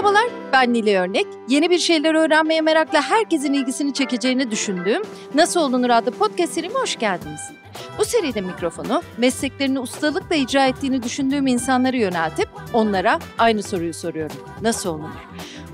Merhabalar, ben Nile Örnek. Yeni bir şeyler öğrenmeye merakla herkesin ilgisini çekeceğini düşündüğüm Nasıl Olunur adlı podcast serime hoş geldiniz. Bu seride mikrofonu mesleklerini ustalıkla icra ettiğini düşündüğüm insanlara yöneltip onlara aynı soruyu soruyorum. Nasıl olunur?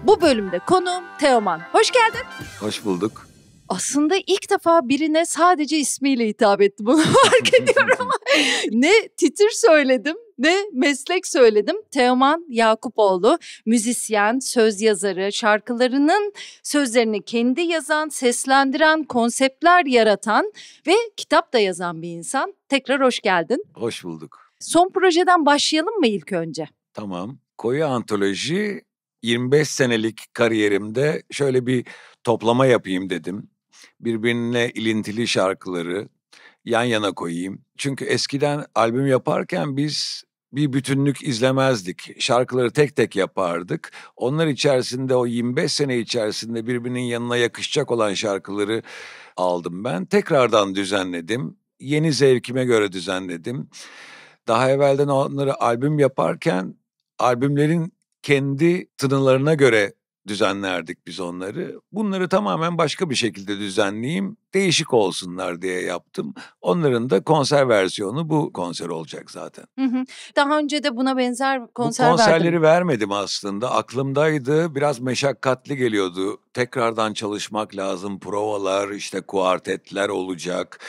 Bu bölümde konuğum Teoman. Hoş geldin. Hoş bulduk. Aslında ilk defa birine sadece ismiyle hitap ettim. Bunu fark ediyorum. ne titir söyledim ne meslek söyledim. Teoman Yakupoğlu müzisyen, söz yazarı, şarkılarının sözlerini kendi yazan, seslendiren, konseptler yaratan ve kitap da yazan bir insan. Tekrar hoş geldin. Hoş bulduk. Son projeden başlayalım mı ilk önce? Tamam. Koyu Antoloji 25 senelik kariyerimde şöyle bir toplama yapayım dedim. Birbirine ilintili şarkıları, yan yana koyayım. Çünkü eskiden albüm yaparken biz bir bütünlük izlemezdik. Şarkıları tek tek yapardık. Onlar içerisinde o 25 sene içerisinde birbirinin yanına yakışacak olan şarkıları aldım ben. Tekrardan düzenledim. Yeni zevkime göre düzenledim. Daha evvelden onları albüm yaparken albümlerin kendi tınılarına göre düzenlerdik biz onları. Bunları tamamen başka bir şekilde düzenleyeyim, değişik olsunlar diye yaptım. Onların da konser versiyonu bu konser olacak zaten. Daha önce de buna benzer konser bu konserleri verdim. vermedim aslında. Aklımdaydı. Biraz meşakkatli geliyordu. Tekrardan çalışmak lazım. Provalar, işte kuartetler olacak,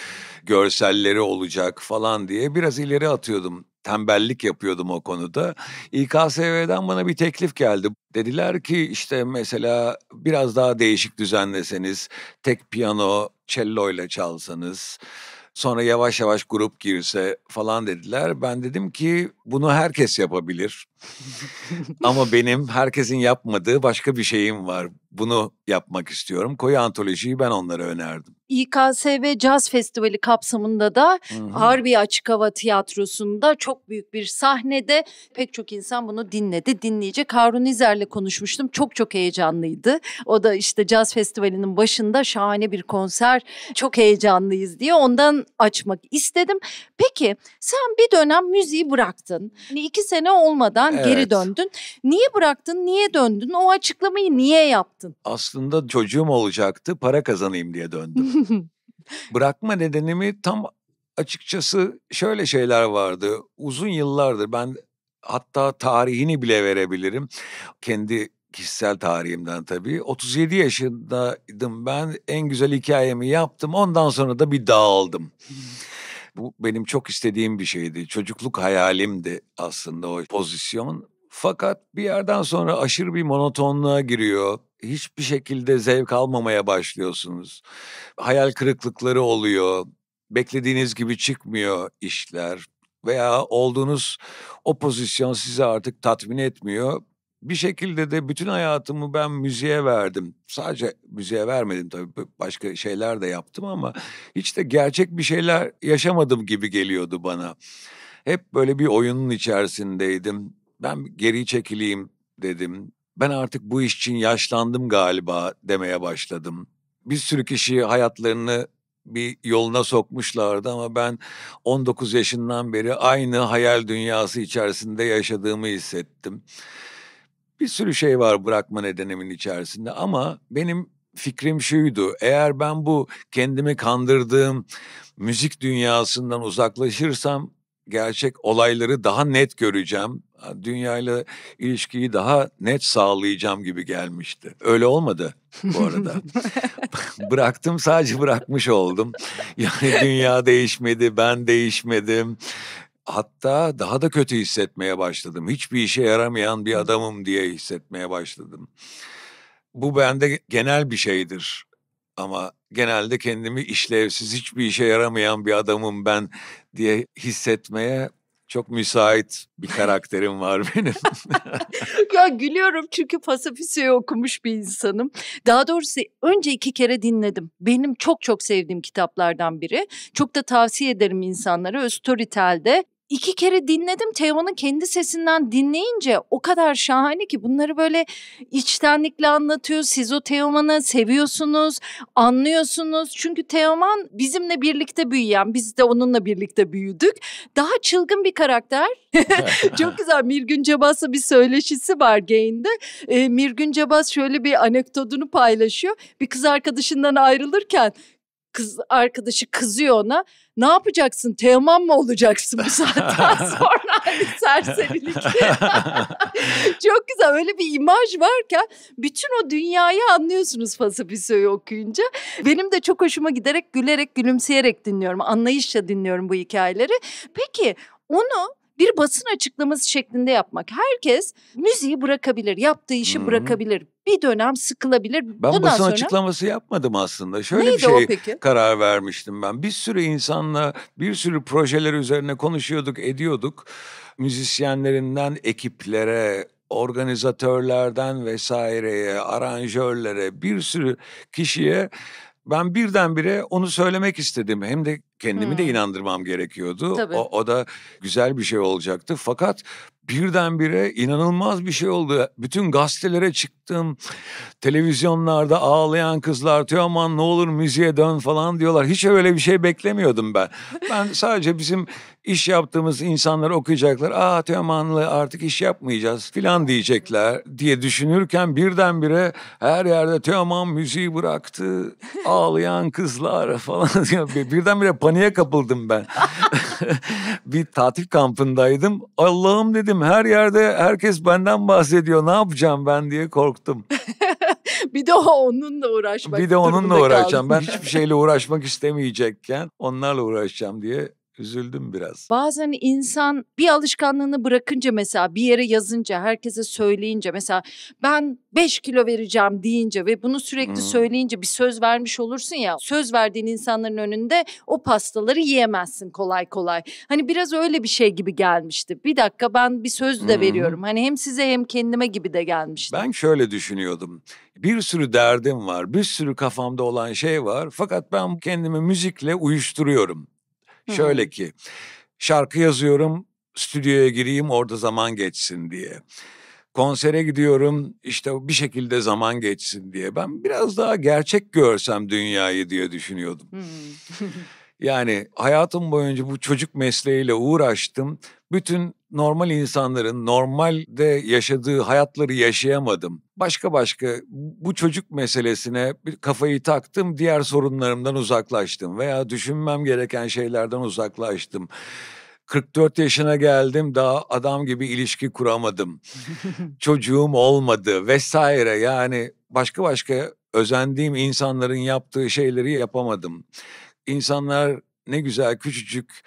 görselleri olacak falan diye biraz ileri atıyordum tembellik yapıyordum o konuda. İKSV'den bana bir teklif geldi. Dediler ki işte mesela biraz daha değişik düzenleseniz, tek piyano, cello ile çalsanız, sonra yavaş yavaş grup girse falan dediler. Ben dedim ki bunu herkes yapabilir. Ama benim herkesin yapmadığı başka bir şeyim var. Bunu yapmak istiyorum. Koyu antolojiyi ben onlara önerdim. İKSV Caz Festivali kapsamında da Hı-hı. Harbi Açık Hava Tiyatrosu'nda çok büyük bir sahnede pek çok insan bunu dinledi, dinleyecek. Harun İzer'le konuşmuştum. Çok çok heyecanlıydı. O da işte Caz Festivali'nin başında şahane bir konser, çok heyecanlıyız diye ondan açmak istedim. Peki sen bir dönem müziği bıraktın. Yani iki sene olmadan oradan evet. geri döndün. Niye bıraktın? Niye döndün? O açıklamayı niye yaptın? Aslında çocuğum olacaktı. Para kazanayım diye döndüm. Bırakma nedenimi tam açıkçası şöyle şeyler vardı. Uzun yıllardır ben hatta tarihini bile verebilirim. Kendi kişisel tarihimden tabii. 37 yaşındaydım ben. En güzel hikayemi yaptım. Ondan sonra da bir dağıldım. Hmm. Bu benim çok istediğim bir şeydi. Çocukluk hayalimdi aslında o pozisyon. Fakat bir yerden sonra aşırı bir monotonluğa giriyor. Hiçbir şekilde zevk almamaya başlıyorsunuz. Hayal kırıklıkları oluyor. Beklediğiniz gibi çıkmıyor işler veya olduğunuz o pozisyon size artık tatmin etmiyor bir şekilde de bütün hayatımı ben müziğe verdim. Sadece müziğe vermedim tabii başka şeyler de yaptım ama hiç de gerçek bir şeyler yaşamadım gibi geliyordu bana. Hep böyle bir oyunun içerisindeydim. Ben geri çekileyim dedim. Ben artık bu iş için yaşlandım galiba demeye başladım. Bir sürü kişi hayatlarını bir yoluna sokmuşlardı ama ben 19 yaşından beri aynı hayal dünyası içerisinde yaşadığımı hissettim. Bir sürü şey var bırakma nedenimin içerisinde ama benim fikrim şuydu. Eğer ben bu kendimi kandırdığım müzik dünyasından uzaklaşırsam gerçek olayları daha net göreceğim. Dünyayla ilişkiyi daha net sağlayacağım gibi gelmişti. Öyle olmadı bu arada. Bıraktım sadece bırakmış oldum. Yani dünya değişmedi, ben değişmedim. Hatta daha da kötü hissetmeye başladım. Hiçbir işe yaramayan bir adamım diye hissetmeye başladım. Bu bende genel bir şeydir. Ama genelde kendimi işlevsiz, hiçbir işe yaramayan bir adamım ben diye hissetmeye çok müsait bir karakterim var benim. ya gülüyorum çünkü Pasifist'i okumuş bir insanım. Daha doğrusu önce iki kere dinledim. Benim çok çok sevdiğim kitaplardan biri. Çok da tavsiye ederim insanlara. Storytel'de iki kere dinledim. Teoman'ın kendi sesinden dinleyince o kadar şahane ki bunları böyle içtenlikle anlatıyor. Siz o Teoman'ı seviyorsunuz, anlıyorsunuz. Çünkü Teoman bizimle birlikte büyüyen, biz de onunla birlikte büyüdük. Daha çılgın bir karakter. Çok güzel. Mirgün Cebas'la bir söyleşisi var Gain'de. E, Mirgün Cebas şöyle bir anekdotunu paylaşıyor. Bir kız arkadaşından ayrılırken kız arkadaşı kızıyor ona. Ne yapacaksın? Teğmen mı olacaksın bu saatten sonra? Hani serserilik. Çok güzel öyle bir imaj varken bütün o dünyayı anlıyorsunuz Fasafiso'yu okuyunca. Benim de çok hoşuma giderek gülerek gülümseyerek dinliyorum. Anlayışla dinliyorum bu hikayeleri. Peki onu bir basın açıklaması şeklinde yapmak. Herkes müziği bırakabilir, yaptığı işi Hı-hı. bırakabilir. Bir dönem sıkılabilir. Ben Ondan basın sonra... açıklaması yapmadım aslında. Şöyle Neydi bir şey karar vermiştim ben. Bir sürü insanla bir sürü projeler üzerine konuşuyorduk, ediyorduk. Müzisyenlerinden ekiplere, organizatörlerden vesaireye, aranjörlere bir sürü kişiye ben birdenbire onu söylemek istedim. Hem de kendimi hmm. de inandırmam gerekiyordu. Tabii. O, o da güzel bir şey olacaktı. Fakat birdenbire inanılmaz bir şey oldu. Bütün gazetelere çıktım. Televizyonlarda ağlayan kızlar Teoman ne olur müziğe dön falan diyorlar. Hiç öyle bir şey beklemiyordum ben. Ben sadece bizim iş yaptığımız insanlar okuyacaklar. Aa Teoman'la artık iş yapmayacağız falan diyecekler diye düşünürken birdenbire her yerde Teoman müziği bıraktı. Ağlayan kızlar falan. diyor. birdenbire paniğe kapıldım ben. bir tatil kampındaydım. Allah'ım dedim her yerde herkes benden bahsediyor. Ne yapacağım ben diye korktum. bir de onunla uğraşmak. Bir de onunla uğraşacağım. ben hiçbir şeyle uğraşmak istemeyecekken onlarla uğraşacağım diye üzüldüm biraz. Bazen insan bir alışkanlığını bırakınca mesela bir yere yazınca, herkese söyleyince mesela ben 5 kilo vereceğim deyince ve bunu sürekli hmm. söyleyince bir söz vermiş olursun ya. Söz verdiğin insanların önünde o pastaları yiyemezsin kolay kolay. Hani biraz öyle bir şey gibi gelmişti. Bir dakika ben bir söz de hmm. veriyorum. Hani hem size hem kendime gibi de gelmişti. Ben şöyle düşünüyordum. Bir sürü derdim var, bir sürü kafamda olan şey var. Fakat ben kendimi müzikle uyuşturuyorum. Şöyle ki şarkı yazıyorum stüdyoya gireyim orada zaman geçsin diye. Konsere gidiyorum işte bir şekilde zaman geçsin diye. Ben biraz daha gerçek görsem dünyayı diye düşünüyordum. Yani hayatım boyunca bu çocuk mesleğiyle uğraştım. Bütün normal insanların normalde yaşadığı hayatları yaşayamadım. Başka başka bu çocuk meselesine kafayı taktım, diğer sorunlarımdan uzaklaştım veya düşünmem gereken şeylerden uzaklaştım. 44 yaşına geldim daha adam gibi ilişki kuramadım. Çocuğum olmadı vesaire yani başka başka özendiğim insanların yaptığı şeyleri yapamadım insanlar ne güzel küçücük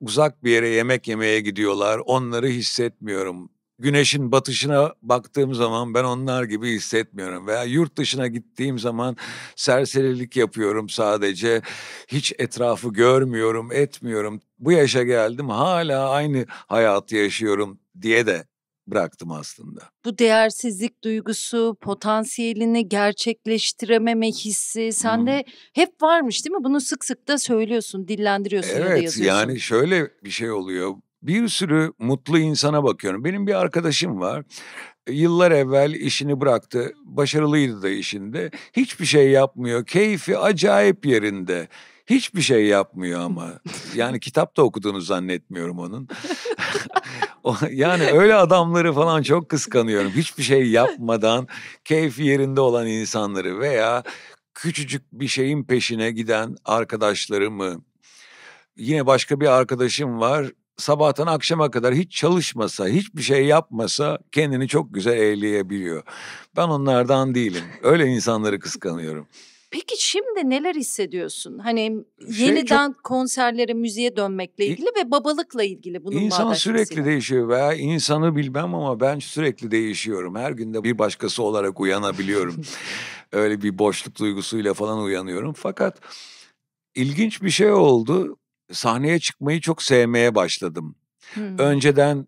uzak bir yere yemek yemeye gidiyorlar. Onları hissetmiyorum. Güneşin batışına baktığım zaman ben onlar gibi hissetmiyorum. Veya yurt dışına gittiğim zaman serserilik yapıyorum sadece. Hiç etrafı görmüyorum, etmiyorum. Bu yaşa geldim hala aynı hayatı yaşıyorum diye de bıraktım aslında. Bu değersizlik duygusu, potansiyelini gerçekleştirememe hissi sende hmm. hep varmış değil mi? Bunu sık sık da söylüyorsun, dillendiriyorsun evet, ya da yazıyorsun. Evet yani şöyle bir şey oluyor. Bir sürü mutlu insana bakıyorum. Benim bir arkadaşım var. E, yıllar evvel işini bıraktı. Başarılıydı da işinde. Hiçbir şey yapmıyor. Keyfi acayip yerinde. Hiçbir şey yapmıyor ama. Yani kitap da okuduğunu zannetmiyorum onun. yani öyle adamları falan çok kıskanıyorum. Hiçbir şey yapmadan keyfi yerinde olan insanları veya küçücük bir şeyin peşine giden arkadaşlarımı. Yine başka bir arkadaşım var. Sabahtan akşama kadar hiç çalışmasa, hiçbir şey yapmasa kendini çok güzel eğleyebiliyor. Ben onlardan değilim. Öyle insanları kıskanıyorum. Peki şimdi neler hissediyorsun? Hani şey yeniden çok... konserlere, müziğe dönmekle ilgili ve babalıkla ilgili bunun İnsan sürekli değişiyor veya insanı bilmem ama ben sürekli değişiyorum. Her günde bir başkası olarak uyanabiliyorum. Öyle bir boşluk duygusuyla falan uyanıyorum. Fakat ilginç bir şey oldu. Sahneye çıkmayı çok sevmeye başladım. Hmm. Önceden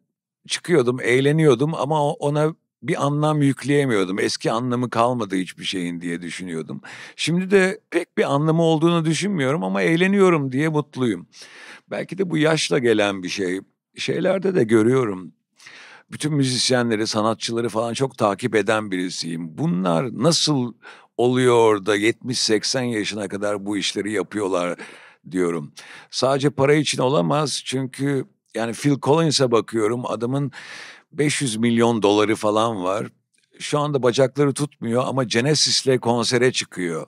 çıkıyordum, eğleniyordum ama ona bir anlam yükleyemiyordum. Eski anlamı kalmadı hiçbir şeyin diye düşünüyordum. Şimdi de pek bir anlamı olduğunu düşünmüyorum ama eğleniyorum diye mutluyum. Belki de bu yaşla gelen bir şey. Şeylerde de görüyorum. Bütün müzisyenleri, sanatçıları falan çok takip eden birisiyim. Bunlar nasıl oluyor da 70-80 yaşına kadar bu işleri yapıyorlar diyorum. Sadece para için olamaz çünkü yani Phil Collins'e bakıyorum adamın 500 milyon doları falan var. Şu anda bacakları tutmuyor ama Genesis'le konsere çıkıyor.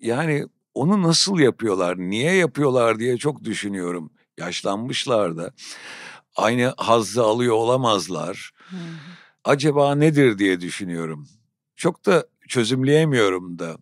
Yani onu nasıl yapıyorlar, niye yapıyorlar diye çok düşünüyorum. Yaşlanmışlar da. Aynı hazzı alıyor olamazlar. Hı hı. Acaba nedir diye düşünüyorum. Çok da çözümleyemiyorum da.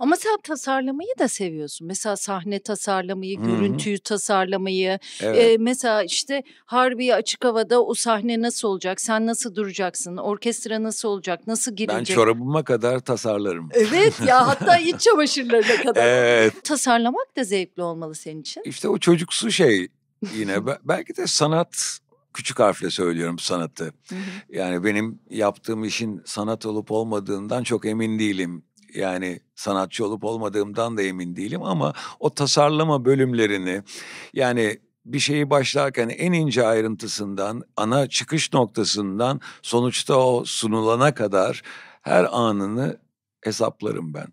Ama sen tasarlamayı da seviyorsun. Mesela sahne tasarlamayı, Hı-hı. görüntüyü tasarlamayı. Evet. E, mesela işte harbi açık havada o sahne nasıl olacak? Sen nasıl duracaksın? Orkestra nasıl olacak? Nasıl girecek? Ben çorabıma kadar tasarlarım. Evet ya hatta iç çamaşırlarına kadar. evet. Tasarlamak da zevkli olmalı senin için. İşte o çocuksu şey yine belki de sanat küçük harfle söylüyorum sanatı. yani benim yaptığım işin sanat olup olmadığından çok emin değilim yani sanatçı olup olmadığımdan da emin değilim ama o tasarlama bölümlerini yani bir şeyi başlarken en ince ayrıntısından ana çıkış noktasından sonuçta o sunulana kadar her anını hesaplarım ben.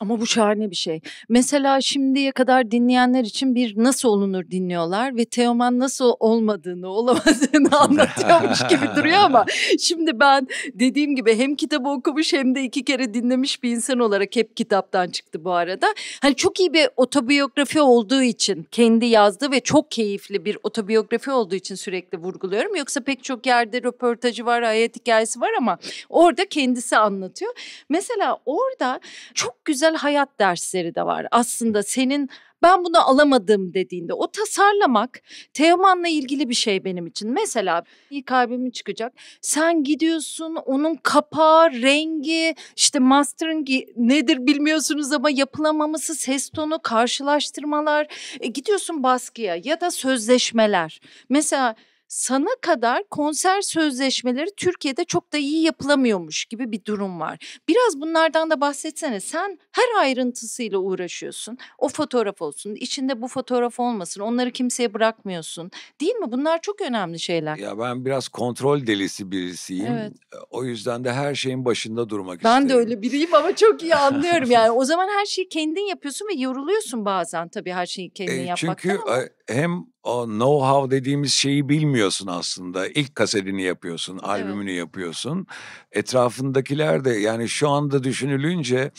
Ama bu şahane bir şey. Mesela şimdiye kadar dinleyenler için bir nasıl olunur dinliyorlar ve Teoman nasıl olmadığını, olamadığını anlatıyormuş gibi duruyor ama şimdi ben dediğim gibi hem kitabı okumuş hem de iki kere dinlemiş bir insan olarak hep kitaptan çıktı bu arada. Hani çok iyi bir otobiyografi olduğu için kendi yazdığı ve çok keyifli bir otobiyografi olduğu için sürekli vurguluyorum. Yoksa pek çok yerde röportajı var, hayat hikayesi var ama orada kendisi anlatıyor. Mesela orada çok güzel güzel hayat dersleri de var. Aslında senin ben bunu alamadım dediğinde o tasarlamak Teoman'la ilgili bir şey benim için. Mesela ilk albümü çıkacak. Sen gidiyorsun onun kapağı, rengi, işte mastering nedir bilmiyorsunuz ama yapılamaması, ses tonu, karşılaştırmalar. E, gidiyorsun baskıya ya da sözleşmeler. Mesela sana kadar konser sözleşmeleri Türkiye'de çok da iyi yapılamıyormuş gibi bir durum var. Biraz bunlardan da bahsetsene. Sen her ayrıntısıyla uğraşıyorsun. O fotoğraf olsun, içinde bu fotoğraf olmasın. Onları kimseye bırakmıyorsun. Değil mi? Bunlar çok önemli şeyler. Ya ben biraz kontrol delisi birisiyim. Evet. E, o yüzden de her şeyin başında durmak ben isterim. Ben de öyle biriyim ama çok iyi anlıyorum yani. O zaman her şeyi kendin yapıyorsun ve yoruluyorsun bazen tabii her şeyi kendin e, yapmaktan Çünkü ama. E, hem o know-how dediğimiz şeyi bilmiyorsun aslında. İlk kasetini yapıyorsun, albümünü evet. yapıyorsun. Etrafındakiler de yani şu anda düşünülünce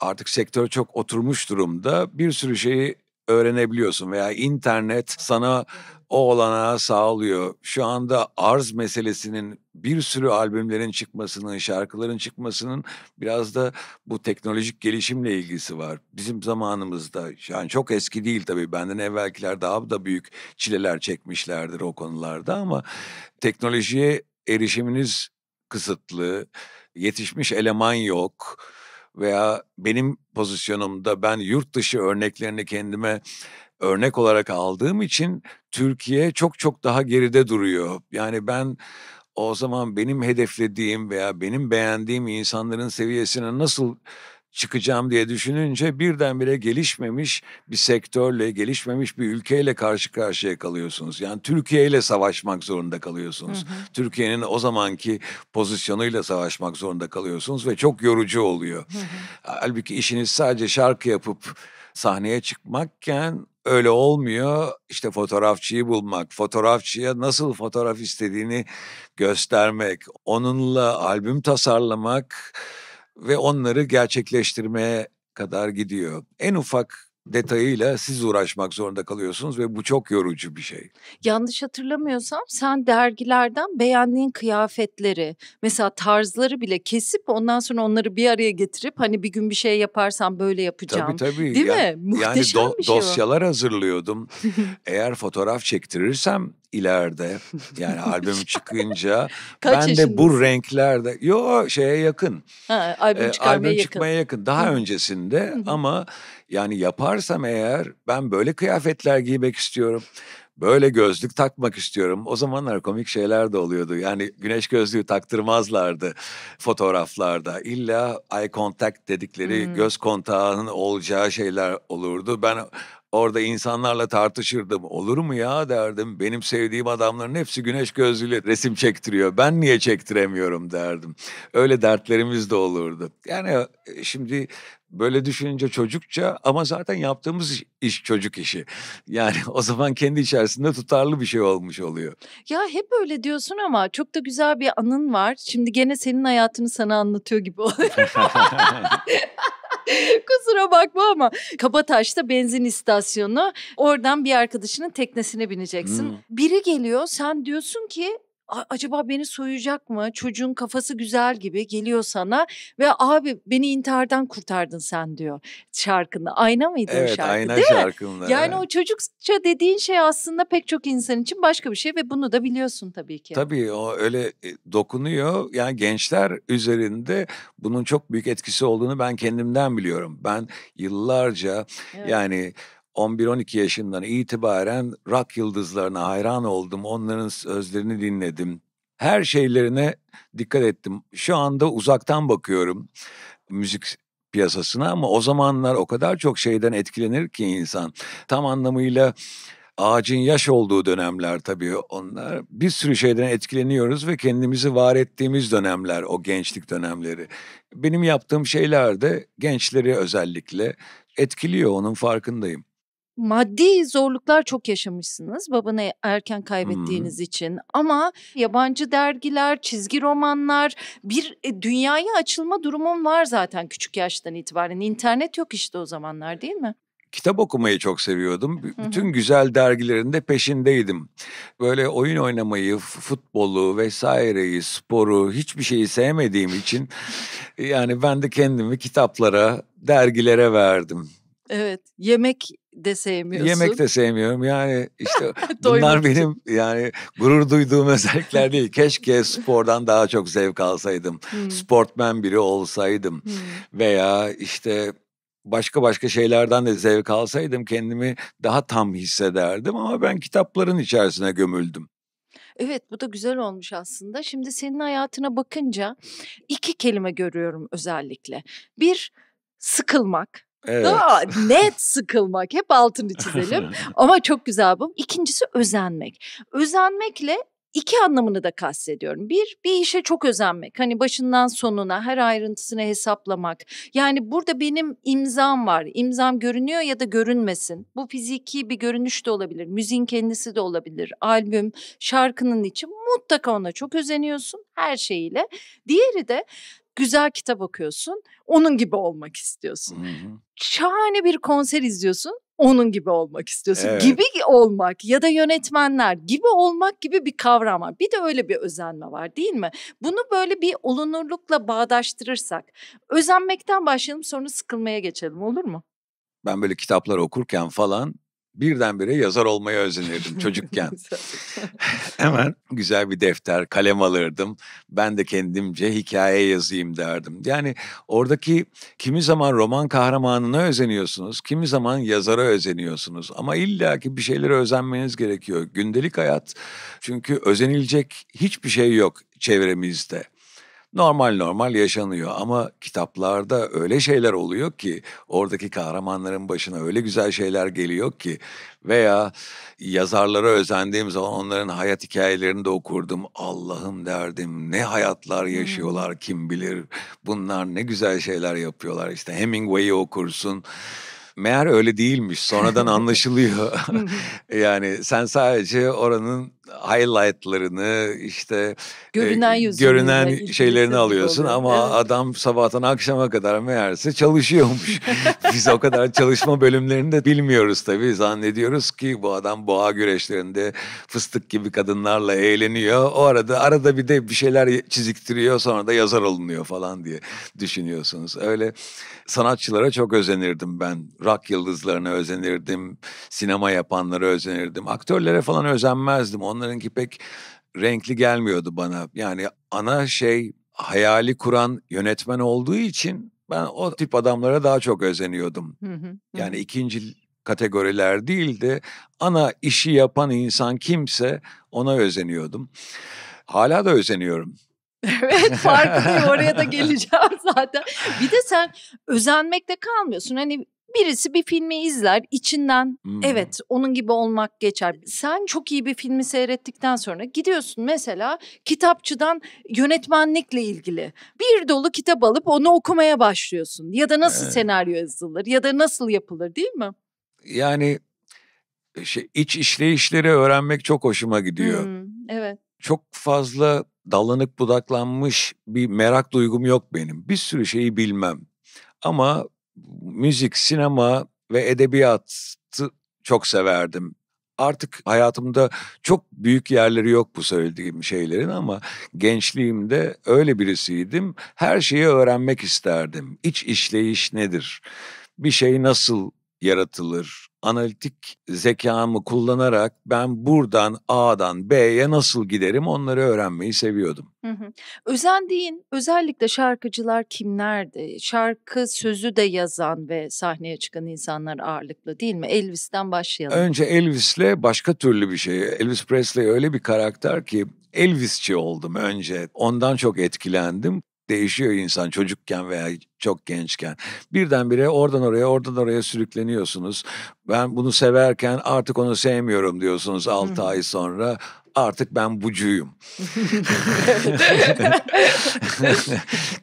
artık sektör çok oturmuş durumda. Bir sürü şeyi öğrenebiliyorsun veya internet sana o olanağı sağlıyor. Şu anda arz meselesinin bir sürü albümlerin çıkmasının, şarkıların çıkmasının biraz da bu teknolojik gelişimle ilgisi var. Bizim zamanımızda yani çok eski değil tabii benden evvelkiler daha da büyük çileler çekmişlerdir o konularda ama teknolojiye erişiminiz kısıtlı, yetişmiş eleman yok veya benim pozisyonumda ben yurt dışı örneklerini kendime örnek olarak aldığım için Türkiye çok çok daha geride duruyor. Yani ben o zaman benim hedeflediğim veya benim beğendiğim insanların seviyesine nasıl çıkacağım diye düşününce birdenbire gelişmemiş bir sektörle, gelişmemiş bir ülkeyle karşı karşıya kalıyorsunuz. Yani Türkiye ile savaşmak zorunda kalıyorsunuz. Türkiye'nin o zamanki pozisyonuyla savaşmak zorunda kalıyorsunuz ve çok yorucu oluyor. Hı Halbuki işiniz sadece şarkı yapıp sahneye çıkmakken öyle olmuyor. İşte fotoğrafçıyı bulmak, fotoğrafçıya nasıl fotoğraf istediğini göstermek, onunla albüm tasarlamak ve onları gerçekleştirmeye kadar gidiyor. En ufak detayıyla siz uğraşmak zorunda kalıyorsunuz ve bu çok yorucu bir şey. Yanlış hatırlamıyorsam sen dergilerden beğendiğin kıyafetleri, mesela tarzları bile kesip ondan sonra onları bir araya getirip hani bir gün bir şey yaparsam böyle yapacağım. Tabii tabii. Değil ya, mi? Muhteşem yani do- bir şey dosyalar o. hazırlıyordum. Eğer fotoğraf çektirirsem ileride yani albüm çıkınca ben yaşındasın? de bu renklerde yo şeye yakın. Ha, albüm, e, albüm yakın. çıkmaya yakın. Daha öncesinde ama yani yaparsam eğer ben böyle kıyafetler giymek istiyorum. Böyle gözlük takmak istiyorum. O zamanlar komik şeyler de oluyordu. Yani güneş gözlüğü taktırmazlardı fotoğraflarda. İlla eye contact dedikleri hmm. göz kontağının olacağı şeyler olurdu. Ben Orada insanlarla tartışırdım. Olur mu ya derdim. Benim sevdiğim adamların hepsi güneş gözlüğüyle resim çektiriyor. Ben niye çektiremiyorum derdim. Öyle dertlerimiz de olurdu. Yani şimdi böyle düşününce çocukça ama zaten yaptığımız iş çocuk işi. Yani o zaman kendi içerisinde tutarlı bir şey olmuş oluyor. Ya hep öyle diyorsun ama çok da güzel bir anın var. Şimdi gene senin hayatını sana anlatıyor gibi oluyor. Kusura bakma ama Kabataş'ta benzin istasyonu. Oradan bir arkadaşının teknesine bineceksin. Hmm. Biri geliyor sen diyorsun ki acaba beni soyacak mı? Çocuğun kafası güzel gibi geliyor sana ve abi beni intihardan kurtardın sen diyor şarkında. Ayna mıydı evet, o şarkı ayna değil şarkında, mi? Yani evet. o çocukça dediğin şey aslında pek çok insan için başka bir şey ve bunu da biliyorsun tabii ki. Tabii o öyle e, dokunuyor. Yani gençler üzerinde bunun çok büyük etkisi olduğunu ben kendimden biliyorum. Ben yıllarca evet. yani 11-12 yaşından itibaren rock yıldızlarına hayran oldum. Onların sözlerini dinledim. Her şeylerine dikkat ettim. Şu anda uzaktan bakıyorum müzik piyasasına ama o zamanlar o kadar çok şeyden etkilenir ki insan. Tam anlamıyla ağacın yaş olduğu dönemler tabii onlar. Bir sürü şeyden etkileniyoruz ve kendimizi var ettiğimiz dönemler o gençlik dönemleri. Benim yaptığım şeyler de gençleri özellikle etkiliyor onun farkındayım maddi zorluklar çok yaşamışsınız babanı erken kaybettiğiniz hmm. için ama yabancı dergiler, çizgi romanlar bir e, dünyaya açılma durumun var zaten küçük yaştan itibaren. İnternet yok işte o zamanlar değil mi? kitap okumayı çok seviyordum. Bütün hı hı. güzel dergilerinde peşindeydim. Böyle oyun oynamayı, futbolu vesaireyi, sporu hiçbir şeyi sevmediğim için yani ben de kendimi kitaplara, dergilere verdim. Evet, yemek de sevmiyorsun. Yemek de sevmiyorum. Yani işte bunlar benim yani gurur duyduğum özellikler değil. Keşke spordan daha çok zevk alsaydım. Hmm. Sportmen biri olsaydım. Hmm. Veya işte başka başka şeylerden de zevk alsaydım kendimi daha tam hissederdim ama ben kitapların içerisine gömüldüm. Evet bu da güzel olmuş aslında. Şimdi senin hayatına bakınca iki kelime görüyorum özellikle. Bir sıkılmak, Evet. Tamam Net sıkılmak hep altını çizelim ama çok güzel bu. İkincisi özenmek. Özenmekle iki anlamını da kastediyorum. Bir, bir işe çok özenmek. Hani başından sonuna, her ayrıntısını hesaplamak. Yani burada benim imzam var. İmzam görünüyor ya da görünmesin. Bu fiziki bir görünüş de olabilir. Müziğin kendisi de olabilir. Albüm, şarkının için mutlaka ona çok özeniyorsun her şeyiyle. Diğeri de güzel kitap okuyorsun, onun gibi olmak istiyorsun. Hı-hı. Şahane bir konser izliyorsun, onun gibi olmak istiyorsun. Evet. Gibi olmak ya da yönetmenler gibi olmak gibi bir kavram var. Bir de öyle bir özenme var değil mi? Bunu böyle bir olunurlukla bağdaştırırsak, özenmekten başlayalım sonra sıkılmaya geçelim olur mu? Ben böyle kitaplar okurken falan birdenbire yazar olmaya özenirdim çocukken. Hemen güzel bir defter, kalem alırdım. Ben de kendimce hikaye yazayım derdim. Yani oradaki kimi zaman roman kahramanına özeniyorsunuz, kimi zaman yazara özeniyorsunuz. Ama illaki bir şeylere özenmeniz gerekiyor. Gündelik hayat çünkü özenilecek hiçbir şey yok çevremizde normal normal yaşanıyor ama kitaplarda öyle şeyler oluyor ki oradaki kahramanların başına öyle güzel şeyler geliyor ki veya yazarlara özendiğim zaman onların hayat hikayelerini de okurdum. Allah'ım derdim ne hayatlar yaşıyorlar kim bilir. Bunlar ne güzel şeyler yapıyorlar işte Hemingway'i okursun. Meğer öyle değilmiş. Sonradan anlaşılıyor. yani sen sadece oranın highlightlarını işte görünen, e, görünen şeylerini alıyorsun oluyor. ama evet. adam sabahtan akşama kadar meğerse çalışıyormuş. Biz o kadar çalışma bölümlerini de bilmiyoruz tabii. Zannediyoruz ki bu adam boğa güreşlerinde fıstık gibi kadınlarla eğleniyor. O arada arada bir de bir şeyler çiziktiriyor sonra da yazar olunuyor falan diye düşünüyorsunuz. Öyle sanatçılara çok özenirdim ben. Rock yıldızlarına özenirdim. Sinema yapanlara özenirdim. Aktörlere falan özenmezdim. Onlar onlarınki pek renkli gelmiyordu bana. Yani ana şey hayali kuran yönetmen olduğu için ben o tip adamlara daha çok özeniyordum. yani ikinci kategoriler değildi. Ana işi yapan insan kimse ona özeniyordum. Hala da özeniyorum. evet farkındayım oraya da geleceğim zaten. Bir de sen özenmekte kalmıyorsun. Hani Birisi bir filmi izler içinden hmm. evet onun gibi olmak geçer. Sen çok iyi bir filmi seyrettikten sonra gidiyorsun mesela kitapçıdan yönetmenlikle ilgili bir dolu kitap alıp onu okumaya başlıyorsun. Ya da nasıl evet. senaryo yazılır ya da nasıl yapılır değil mi? Yani e, şey, iç işleyişleri öğrenmek çok hoşuma gidiyor. Hmm, evet. Çok fazla dallanıp budaklanmış bir merak duygum yok benim. Bir sürü şeyi bilmem. Ama müzik, sinema ve edebiyatı çok severdim. Artık hayatımda çok büyük yerleri yok bu söylediğim şeylerin ama gençliğimde öyle birisiydim. Her şeyi öğrenmek isterdim. İç işleyiş nedir? Bir şey nasıl yaratılır? analitik zekamı kullanarak ben buradan A'dan B'ye nasıl giderim onları öğrenmeyi seviyordum. Hı hı. Özendiğin özellikle şarkıcılar kimlerdi? Şarkı sözü de yazan ve sahneye çıkan insanlar ağırlıklı değil mi? Elvis'ten başlayalım. Önce Elvis'le başka türlü bir şey. Elvis Presley öyle bir karakter ki Elvisçi oldum önce. Ondan çok etkilendim değişiyor insan çocukken veya çok gençken. Birdenbire oradan oraya oradan oraya sürükleniyorsunuz. Ben bunu severken artık onu sevmiyorum diyorsunuz 6 ay sonra. Artık ben bucuyum.